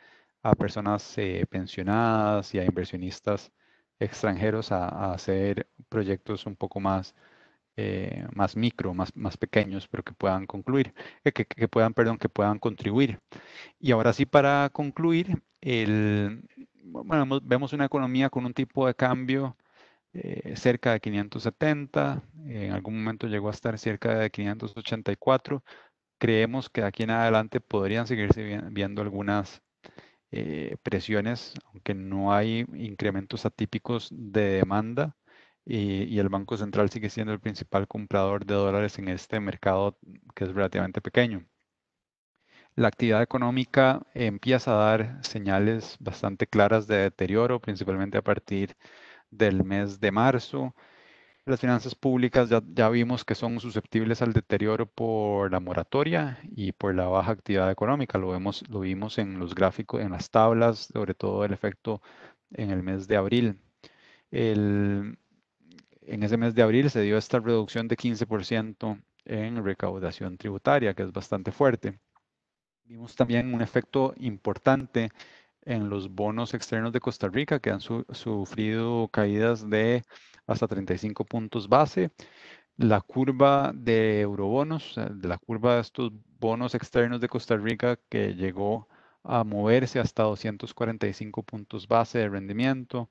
a personas eh, pensionadas y a inversionistas extranjeros a hacer proyectos un poco más eh, más micro, más, más pequeños, pero que puedan concluir, eh, que, puedan, perdón, que puedan contribuir. Y ahora sí, para concluir, vemos una economía con un tipo de cambio eh, cerca de 570, en algún momento llegó a estar cerca de 584. Creemos que de aquí en adelante podrían seguirse viendo algunas presiones, aunque no hay incrementos atípicos de demanda y, el Banco Central sigue siendo el principal comprador de dólares en este mercado que es relativamente pequeño. La actividad económica empieza a dar señales bastante claras de deterioro, principalmente a partir del mes de marzo. Las finanzas públicas ya, ya vimos que son susceptibles al deterioro por la moratoria y por la baja actividad económica. Lo, vemos, lo vimos en los gráficos, en las tablas, sobre todo el efecto en el mes de abril. El, en ese mes de abril se dio esta reducción de 15% en recaudación tributaria, que es bastante fuerte. Vimos también un efecto importante en los bonos externos de Costa Rica, que han sufrido caídas de hasta 35 puntos base. La curva de eurobonos, de la curva de estos bonos externos de Costa Rica, que llegó a moverse hasta 245 puntos base de rendimiento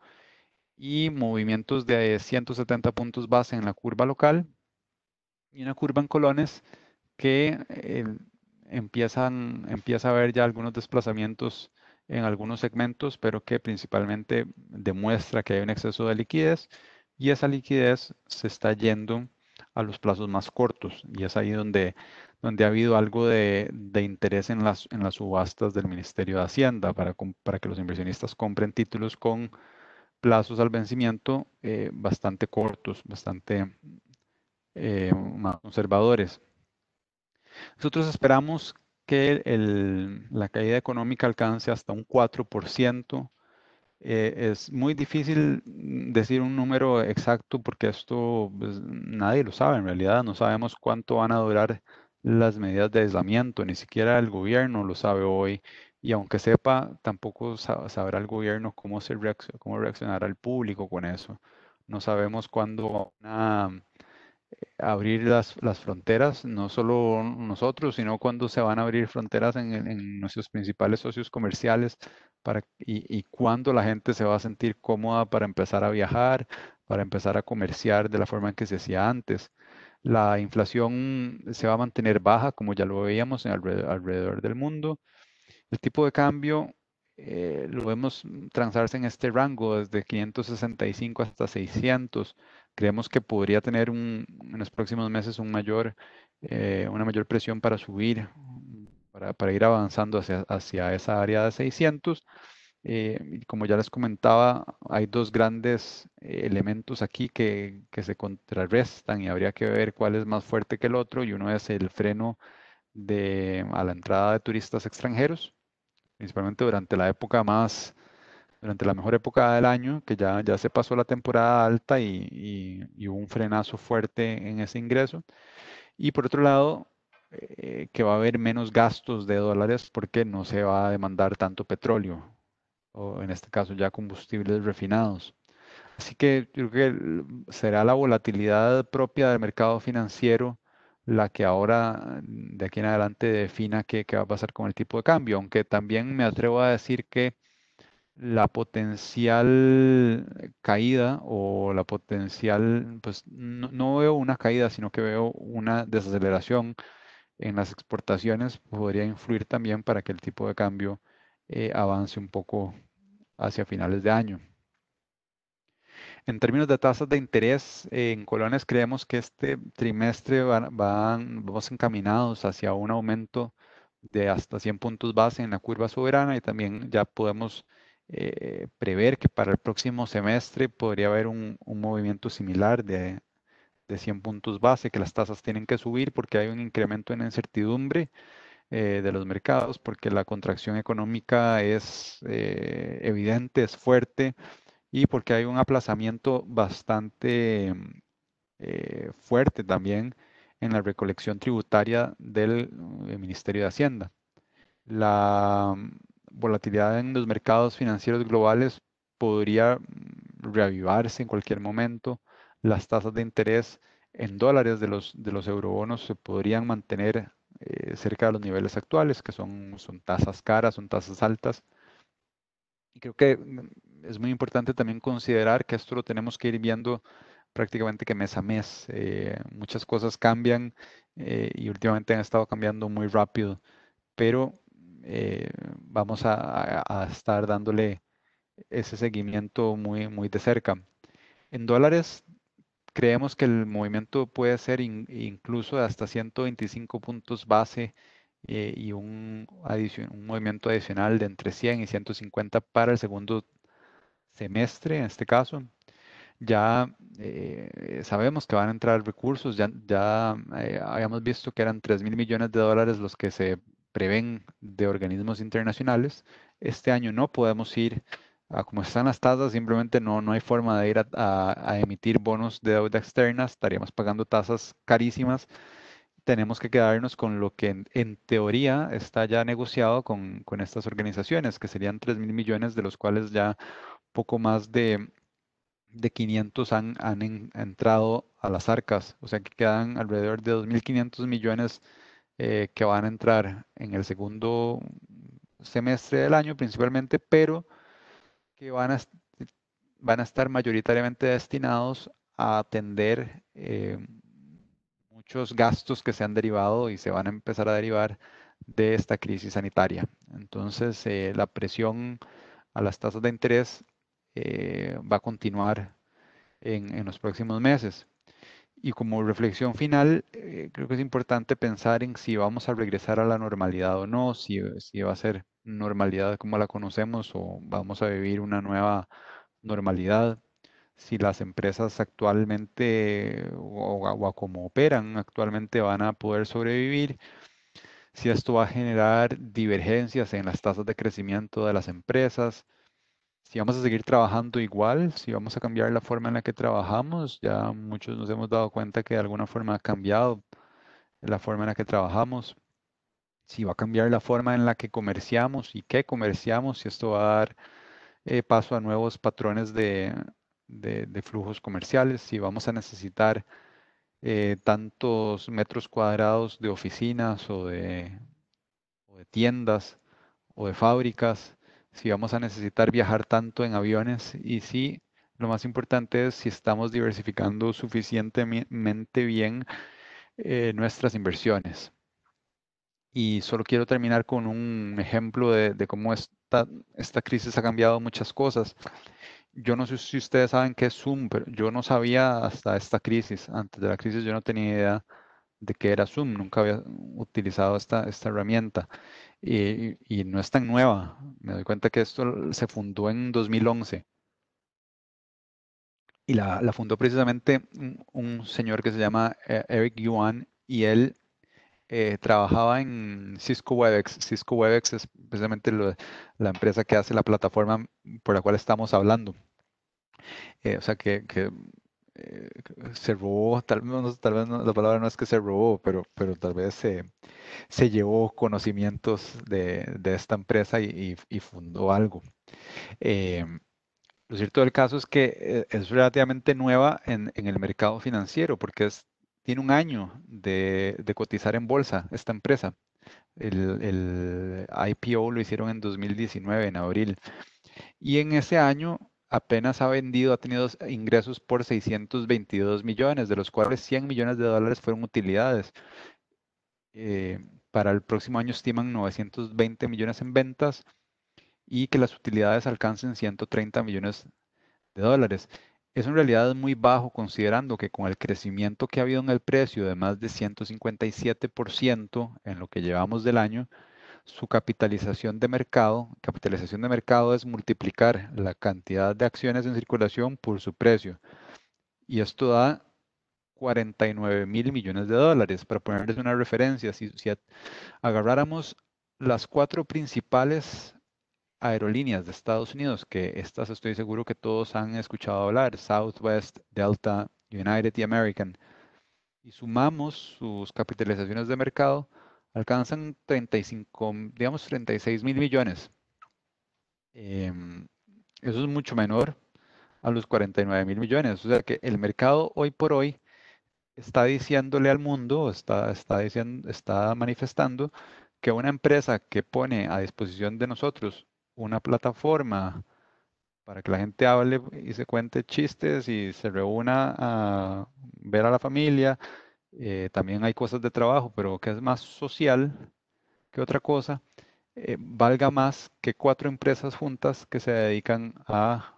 y movimientos de 170 puntos base en la curva local y una curva en colones que eh, empiezan, empieza a haber ya algunos desplazamientos en algunos segmentos, pero que principalmente demuestra que hay un exceso de liquidez y esa liquidez se está yendo a los plazos más cortos y es ahí donde, donde ha habido algo de, de interés en las, en las subastas del Ministerio de Hacienda para, para que los inversionistas compren títulos con plazos al vencimiento eh, bastante cortos, bastante eh, más conservadores. Nosotros esperamos que la caída económica alcance hasta un 4%. Eh, es muy difícil decir un número exacto porque esto pues, nadie lo sabe en realidad. No sabemos cuánto van a durar las medidas de aislamiento, ni siquiera el gobierno lo sabe hoy y aunque sepa, tampoco sabrá el gobierno cómo, se reaccionará el público con eso. No sabemos cuándo a mm, eh, abrir las, fronteras, no solo nosotros, sino cuándo se van a abrir fronteras en, nuestros principales socios comerciales para, y, cuándo la gente se va a sentir cómoda para empezar a viajar, para empezar a comerciar de la forma en que se hacía antes. La inflación se va a mantener baja, como ya lo veíamos, alrededor del mundo. El tipo de cambio eh, lo vemos mm, transarse en este rango desde 565 hasta 600. Creemos que podría tener en los próximos meses eh, una mayor presión para subir, mm, para, ir avanzando hacia, esa área de 600. Eh, como ya les comentaba, hay dos grandes elementos aquí que, se contrarrestan y habría que ver cuál es más fuerte que el otro y uno es el freno de, a la entrada de turistas extranjeros principalmente durante la época más, durante la mejor época del año, que ya, ya se pasó la temporada alta y, y, hubo un frenazo fuerte en ese ingreso. Y por otro lado, eh, que va a haber menos gastos de dólares porque no se va a demandar tanto petróleo, o en este caso ya combustibles refinados. Así que creo que será la volatilidad propia del mercado financiero la que ahora de aquí en adelante defina qué, va a pasar con el tipo de cambio, aunque también me atrevo a decir que la potencial caída o la potencial, pues no, veo una caída, sino que veo una desaceleración en las exportaciones, podría influir también para que el tipo de cambio eh, avance un poco hacia finales de año. En términos de tasas de interés, en Colones creemos que este trimestre van, vamos encaminados hacia un aumento de hasta 100 puntos base en la curva soberana y también ya podemos eh, prever que para el próximo semestre podría haber un, movimiento similar de, 100 puntos base, que las tasas tienen que subir porque hay un incremento en incertidumbre eh, de los mercados, porque la contracción económica es eh, evidente, es fuerte, y porque hay un aplazamiento bastante mm, eh, fuerte también en la recolección tributaria del mm, Ministerio de Hacienda. La mm, volatilidad en los mercados financieros globales podría reavivarse en cualquier momento. Las tasas de interés en dólares de los, de los eurobonos se podrían mantener eh, cerca de los niveles actuales, que son, son tasas caras, son tasas altas. Y creo que es muy importante también considerar que esto lo tenemos que ir viendo prácticamente que mes a mes. Eh, muchas cosas cambian eh, y últimamente han estado cambiando muy rápido, pero eh, vamos a, estar dándole ese seguimiento muy, muy de cerca. En dólares, creemos que el movimiento puede ser incluso hasta 125 puntos base y un, un movimiento adicional de entre 100 y 150 para el segundo semestre en este caso, ya eh, sabemos que van a entrar recursos, ya, ya eh, habíamos visto que eran 3 mil millones de dólares los que se prevén de organismos internacionales. Este año no podemos ir a como están las tasas, simplemente no, no hay forma de ir a, a, emitir bonos de deuda externa, estaríamos pagando tasas carísimas. Tenemos que quedarnos con lo que en, teoría está ya negociado con, con estas organizaciones, que serían 3 mil millones, de los cuales ya poco más de, 500 han, entrado a las arcas, o sea que quedan alrededor de 2.500 millones eh, que van a entrar en el segundo semestre del año principalmente, pero que van a, van a estar mayoritariamente destinados a atender eh, muchos gastos que se han derivado y se van a empezar a derivar de esta crisis sanitaria. Entonces, eh, la presión a las tasas de interés eh, va a continuar en, los próximos meses. Y como reflexión final, eh, creo que es importante pensar en si vamos a regresar a la normalidad o no, si, va a ser normalidad como la conocemos o vamos a vivir una nueva normalidad si las empresas actualmente o, o, como operan actualmente van a poder sobrevivir, si esto va a generar divergencias en las tasas de crecimiento de las empresas, si vamos a seguir trabajando igual, si vamos a cambiar la forma en la que trabajamos, ya muchos nos hemos dado cuenta que de alguna forma ha cambiado la forma en la que trabajamos, si va a cambiar la forma en la que comerciamos y qué comerciamos, si esto va a dar eh, paso a nuevos patrones de, flujos comerciales, si vamos a necesitar eh, tantos metros cuadrados de oficinas o de tiendas o de fábricas si vamos a necesitar viajar tanto en aviones y si lo más importante es si estamos diversificando suficientemente bien eh, nuestras inversiones. Y solo quiero terminar con un ejemplo de, cómo esta, esta crisis ha cambiado muchas cosas. Yo no sé si ustedes saben qué es Zoom, pero yo no sabía hasta esta crisis. Antes de la crisis yo no tenía idea de qué era Zoom, nunca había utilizado esta, esta herramienta y, no es tan nueva. Me doy cuenta que esto se fundó en 2011. Y la, fundó precisamente un, señor que se llama eh, Eric Yuan y él eh, trabajaba en Cisco Webex. Cisco Webex es precisamente la empresa que hace la plataforma por la cual estamos hablando. Eh, o sea que eh, se robó, tal, tal vez la palabra no es que se robó, pero, pero tal vez se, se llevó conocimientos de, esta empresa y, fundó algo. Eh, lo cierto del caso es que eh, es relativamente nueva en, el mercado financiero porque tiene un año de, cotizar en bolsa esta empresa. El, el, IPO lo hicieron en 2019, en abril. Y en ese año apenas ha vendido, ha tenido ingresos por 622 millones, de los cuales 100 millones de dólares fueron utilidades. Eh, para el próximo año estiman 920 millones en ventas y que las utilidades alcancen 130 millones de dólares. Eso en realidad es muy bajo considerando que con el crecimiento que ha habido en el precio de más de 157% en lo que llevamos del año, su capitalización de mercado. Capitalización de mercado es multiplicar la cantidad de acciones en circulación por su precio. Y esto da 49 mil millones de dólares. Para ponerles una referencia, si, si agarráramos las cuatro principales aerolíneas de Estados Unidos, que estas estoy seguro que todos han escuchado hablar, Southwest, Delta, United y American, y sumamos sus capitalizaciones de mercado, alcanzan 35, digamos 36 mil millones. Em, eso es mucho menor a los 49 mil millones. O sea que el mercado hoy por hoy está diciéndole al mundo, está, está, diciendo, está manifestando que una empresa que pone a disposición de nosotros una plataforma para que la gente hable y se cuente chistes y se reúna a ver a la familia, eh, también hay cosas de trabajo, pero que es más social que otra cosa, eh, valga más que cuatro empresas juntas que se dedican a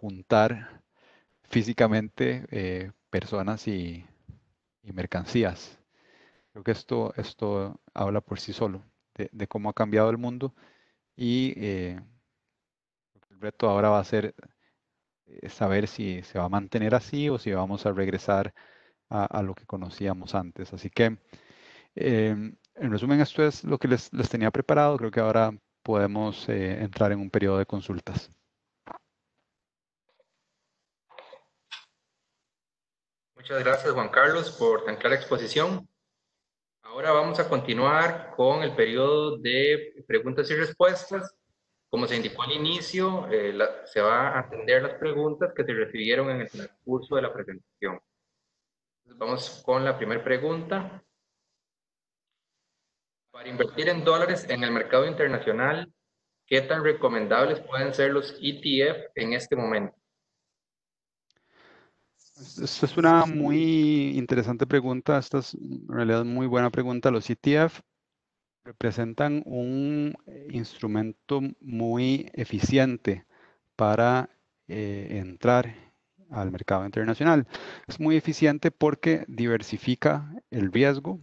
juntar físicamente eh, personas y, mercancías. Creo que esto, esto habla por sí solo de, cómo ha cambiado el mundo y el reto ahora va a ser saber si se va a mantener así o si vamos a regresar a, lo que conocíamos antes. Así que, em, en resumen, esto es lo que les, tenía preparado. Creo que ahora podemos eh, entrar en un periodo de consultas. Muchas gracias, Juan Carlos, por tan clara exposición. Ahora vamos a continuar con el periodo de preguntas y respuestas. Como se indicó al inicio, eh, se va a atender las preguntas que se recibieron en el transcurso de la presentación. Vamos con la primera pregunta. Para invertir en dólares en el mercado internacional, ¿qué tan recomendables pueden ser los ETF en este momento? Esta es una muy interesante pregunta. Esta es en realidad muy buena pregunta. Los ETF representan un instrumento muy eficiente para eh, entrar entrar al mercado internacional. Es muy eficiente porque diversifica el riesgo,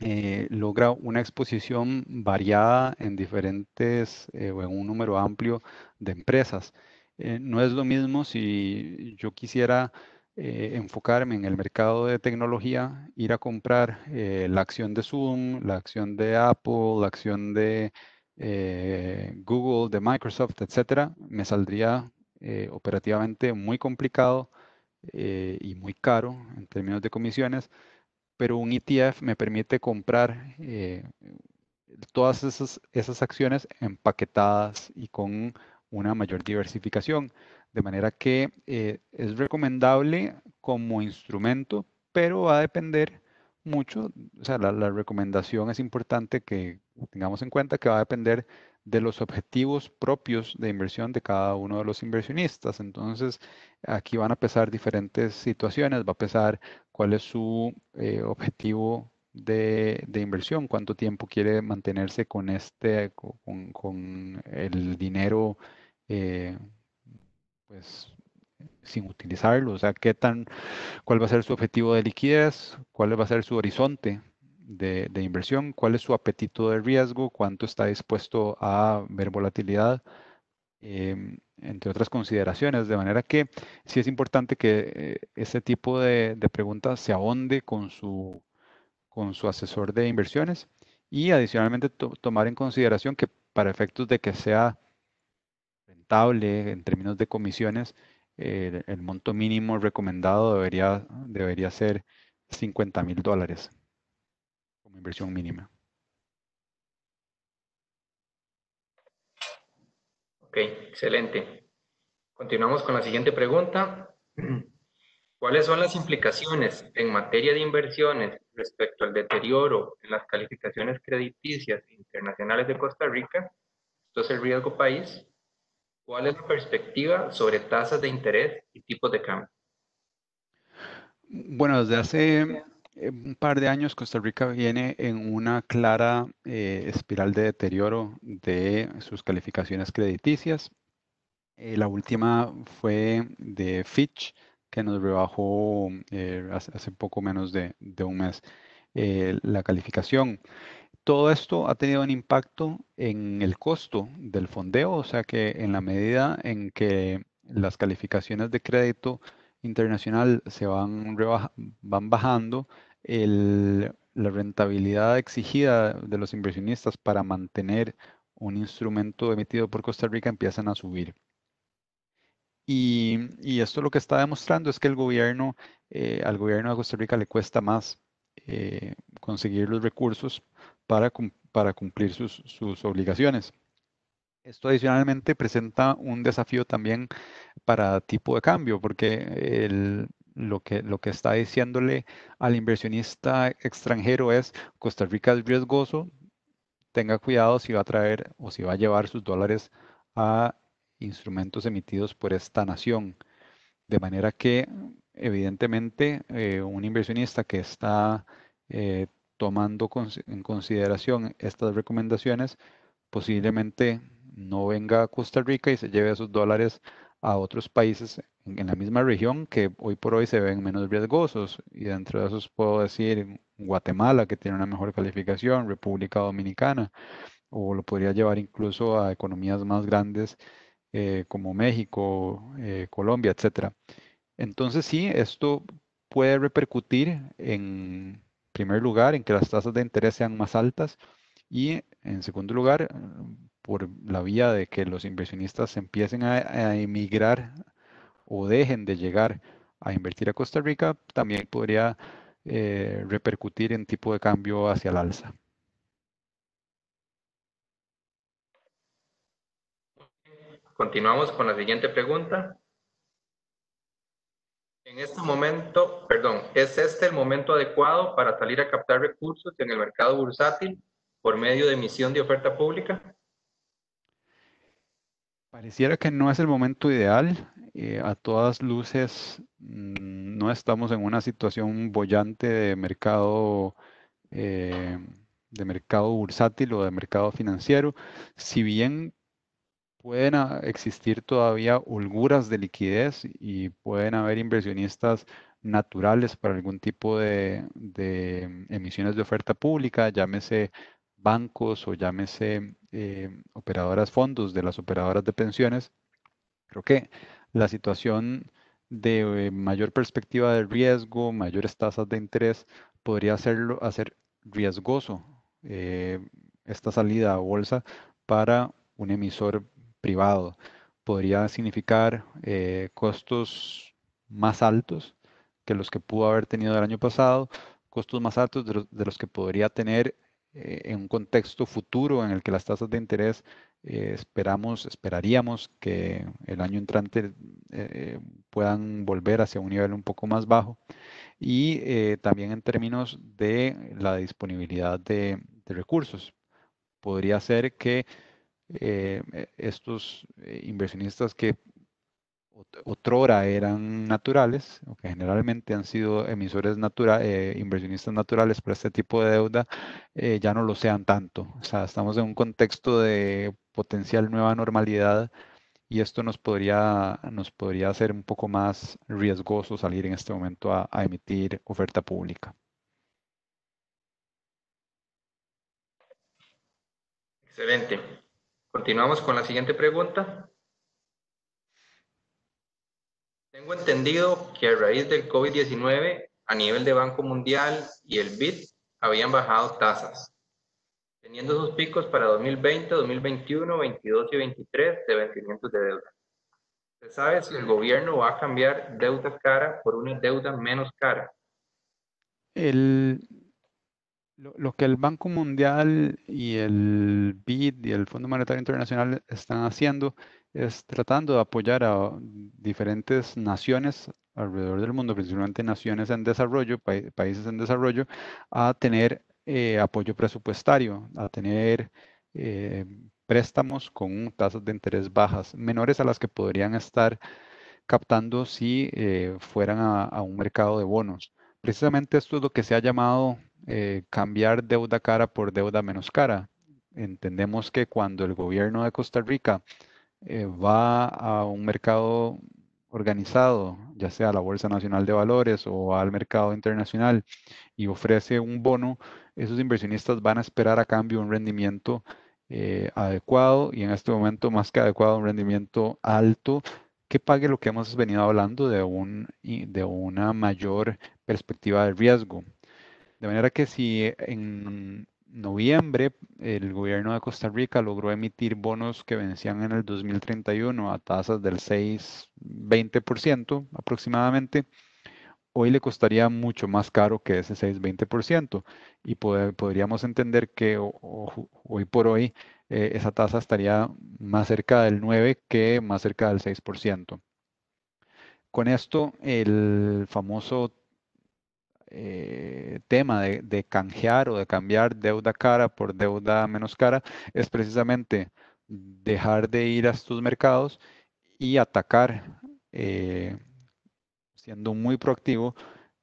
eh, logra una exposición variada en diferentes eh, o en un número amplio de empresas. Eh, no es lo mismo si yo quisiera enfocarme en el mercado de tecnología, ir a comprar la acción de Zoom, la acción de Apple, la acción de Google, de Microsoft, etcétera, me saldría eh, operativamente muy complicado eh, y muy caro en términos de comisiones, pero un ETF me permite comprar eh, todas esas, esas acciones empaquetadas y con una mayor diversificación. De manera que es recomendable como instrumento, pero va a depender mucho, o sea, la, la, recomendación es importante que tengamos en cuenta que va a depender de los objetivos propios de inversión de cada uno de los inversionistas. Entonces, aquí van a pesar diferentes situaciones, va a pesar cuál es su eh, objetivo de, inversión, cuánto tiempo quiere mantenerse con este, con, el dinero, eh, pues, sin utilizarlo, o sea, qué tan, cuál va a ser su objetivo de liquidez, cuál va a ser su horizonte de, inversión, cuál es su apetito de riesgo, cuánto está dispuesto a ver volatilidad, em, entre otras consideraciones. De manera que sí es importante que eh, ese tipo de, preguntas se ahonde con su, con su asesor de inversiones y adicionalmente tomar en consideración que para efectos de que sea rentable en términos de comisiones, el, monto mínimo recomendado debería, debería ser 50 mil dólares inversión mínima. Ok, excelente. Continuamos con la siguiente pregunta. (clears throat) ¿Cuáles son las implicaciones en materia de inversiones respecto al deterioro en las calificaciones crediticias internacionales de Costa Rica? Esto es el riesgo país. ¿Cuál es la perspectiva sobre tasas de interés y tipos de cambio? Bueno, desde hace eh, un par de años Costa Rica viene en una clara eh, espiral de deterioro de sus calificaciones crediticias. Eh, la última fue de Fitch, que nos rebajó hace, poco menos de, de un mes la calificación. Todo esto ha tenido un impacto en el costo del fondeo, o sea que en la medida en que las calificaciones de crédito internacional se van, van bajando, la rentabilidad exigida de los inversionistas para mantener un instrumento emitido por Costa Rica empiezan a subir. Y, esto lo que está demostrando es que el gobierno, eh, al gobierno de Costa Rica le cuesta más eh, conseguir los recursos para, cumplir sus, sus obligaciones. Esto adicionalmente presenta un desafío también para tipo de cambio, porque lo, que, lo que está diciéndole al inversionista extranjero es Costa Rica es riesgoso, tenga cuidado si va a traer o si va a llevar sus dólares a instrumentos emitidos por esta nación. De manera que, evidentemente, eh, un inversionista que está eh, tomando en consideración estas recomendaciones posiblemente no venga a Costa Rica y se lleve esos dólares a otros países en, la misma región que hoy por hoy se ven menos riesgosos. Y dentro de esos puedo decir Guatemala, que tiene una mejor calificación, República Dominicana, o lo podría llevar incluso a economías más grandes eh, como México, eh, Colombia, etcétera. Entonces sí, esto puede repercutir en primer lugar en que las tasas de interés sean más altas y en segundo lugar por la vía de que los inversionistas empiecen a, emigrar o dejen de llegar a invertir a Costa Rica, también podría eh, repercutir en tipo de cambio hacia el alza. Continuamos con la siguiente pregunta. En este momento, perdón, ¿es este el momento adecuado para salir a captar recursos en el mercado bursátil por medio de emisión de oferta pública? Pareciera que no es el momento ideal. Eh, a todas luces, mm, no estamos en una situación bollante de mercado, eh, de mercado bursátil o de mercado financiero. Si bien pueden existir todavía holguras de liquidez y pueden haber inversionistas naturales para algún tipo de, de mm, emisiones de oferta pública, llámese bancos o llámese eh, operadoras fondos de las operadoras de pensiones, creo que la situación de eh, mayor perspectiva de riesgo, mayores tasas de interés, podría hacerlo, hacer riesgoso eh, esta salida a bolsa para un emisor privado. Podría significar costos más altos que los que pudo haber tenido el año pasado, costos más altos de los que podría tener eh, en un contexto futuro en el que las tasas de interés eh, esperamos, esperaríamos que el año entrante eh, puedan volver hacia un nivel un poco más bajo y también en términos de la disponibilidad de, de recursos. Podría ser que e, estos inversionistas que otrora eran naturales, o que generalmente han sido emisores naturales, eh, inversionistas naturales para este tipo de deuda, eh, ya no lo sean tanto. O sea, estamos en un contexto de potencial nueva normalidad y esto nos podría, nos podría hacer un poco más riesgoso salir en este momento a, a emitir oferta pública. Excelente. Continuamos con la siguiente pregunta. Tengo entendido que a raíz del COVID-19, a nivel de Banco Mundial y el BID, habían bajado tasas, teniendo sus picos para 2020, 2021, 22 y 23 de vencimientos de deuda. Se sabe si el gobierno va a cambiar deuda cara por una deuda menos cara. El, lo, lo que el Banco Mundial y el BID y el Fondo Monetario Internacional están haciendo es tratando de apoyar a diferentes naciones alrededor del mundo, principalmente naciones en desarrollo, países en desarrollo, a tener eh, apoyo presupuestario, a tener eh, préstamos con tasas de interés bajas, menores a las que podrían estar captando si eh, fueran a, un mercado de bonos. Precisamente esto es lo que se ha llamado cambiar deuda cara por deuda menos cara. Entendemos que cuando el gobierno de Costa Rica eh, va a un mercado organizado, ya sea la Bolsa Nacional de Valores o al mercado internacional, y ofrece un bono, esos inversionistas van a esperar a cambio un rendimiento eh, adecuado y en este momento más que adecuado, un rendimiento alto que pague lo que hemos venido hablando de, un, de una mayor perspectiva de riesgo. De manera que si en noviembre, el gobierno de Costa Rica logró emitir bonos que vencían en el 2031 a tasas del 6,20% aproximadamente. Hoy le costaría mucho más caro que ese 6,20% y podríamos entender que hoy por hoy eh, esa tasa estaría más cerca del 9 que más cerca del 6%. Con esto, el famoso eh, tema de, canjear o de cambiar deuda cara por deuda menos cara es precisamente dejar de ir a estos mercados y atacar, eh, siendo muy proactivo,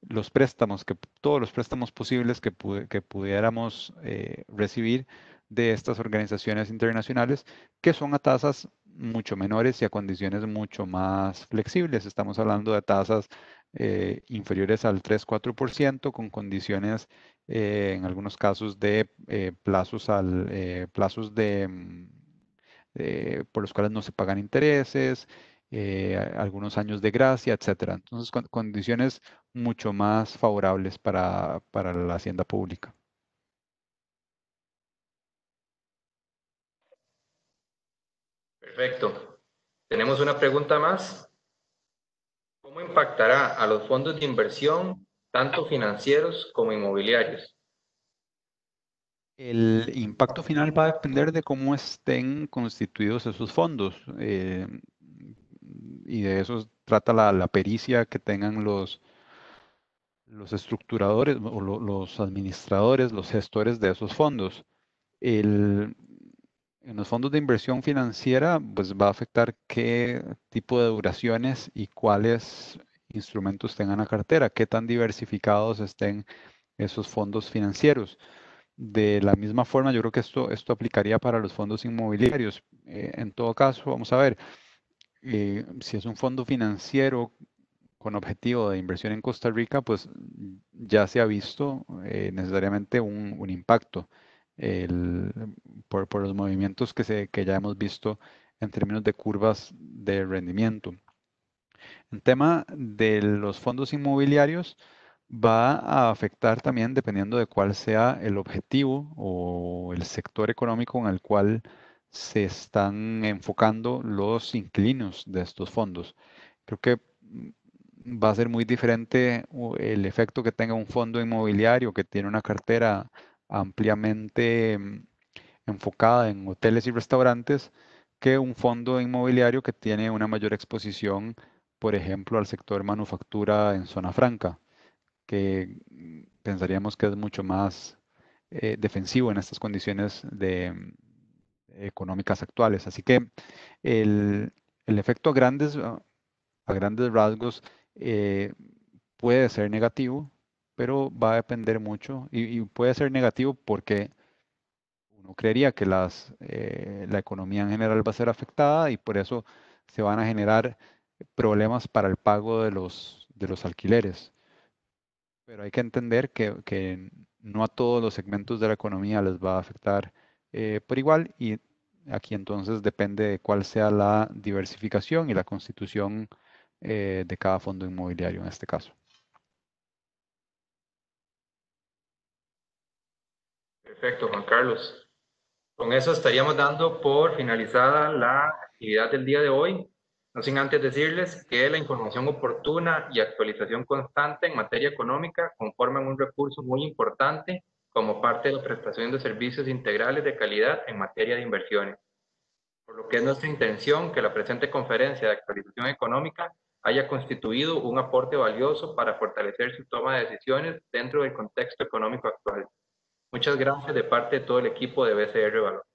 los préstamos, que, todos los préstamos posibles que, pudiéramos eh, recibir de estas organizaciones internacionales que son a tasas mucho menores y a condiciones mucho más flexibles. Estamos hablando de tasas eh, inferiores al 3-4% con condiciones eh, en algunos casos de eh, plazos, al, plazos de, mm, por los cuales no se pagan intereses, algunos años de gracia, etcétera. Entonces, condiciones mucho más favorables para la hacienda pública. Perfecto. Tenemos una pregunta más. ¿Cómo impactará a los fondos de inversión, tanto financieros como inmobiliarios? El impacto final va a depender de cómo estén constituidos esos fondos. Eh, y de eso trata la, pericia que tengan los, los estructuradores o los administradores, los gestores de esos fondos. El, en los fondos de inversión financiera, pues va a afectar qué tipo de duraciones y cuáles instrumentos tengan la cartera, qué tan diversificados estén esos fondos financieros. De la misma forma, yo creo que esto, esto aplicaría para los fondos inmobiliarios. Eh, en todo caso, vamos a ver, eh, si es un fondo financiero con objetivo de inversión en Costa Rica, pues ya se ha visto eh, necesariamente un impacto el, por, los movimientos que, ya hemos visto en términos de curvas de rendimiento. El tema de los fondos inmobiliarios, va a afectar también dependiendo de cuál sea el objetivo o el sector económico en el cual se están enfocando los inquilinos de estos fondos. Creo que mm, va a ser muy diferente uh, el efecto que tenga un fondo inmobiliario que tiene una cartera ampliamente mm, enfocada en hoteles y restaurantes que un fondo inmobiliario que tiene una mayor exposición, por ejemplo, al sector manufactura en zona franca, que mm, pensaríamos que es mucho más eh, defensivo en estas condiciones de, mm, económicas actuales. Así que el, efecto a grandes, a grandes rasgos eh, puede ser negativo, pero va a depender mucho y, puede ser negativo porque uno creería que eh, la economía en general va a ser afectada y por eso se van a generar problemas para el pago de los, de los alquileres. Pero hay que entender que, no a todos los segmentos de la economía les va a afectar eh, por igual y aquí entonces depende de cuál sea la diversificación y la constitución eh, de cada fondo inmobiliario en este caso. Perfecto, Juan Carlos. Con eso estaríamos dando por finalizada la actividad del día de hoy. No sin antes decirles que la información oportuna y actualización constante en materia económica conforman un recurso muy importante como parte de la prestación de servicios integrales de calidad en materia de inversiones. Por lo que es nuestra intención que la presente conferencia de actualización económica haya constituido un aporte valioso para fortalecer su toma de decisiones dentro del contexto económico actual. Muchas gracias de parte de todo el equipo de BCR Valor.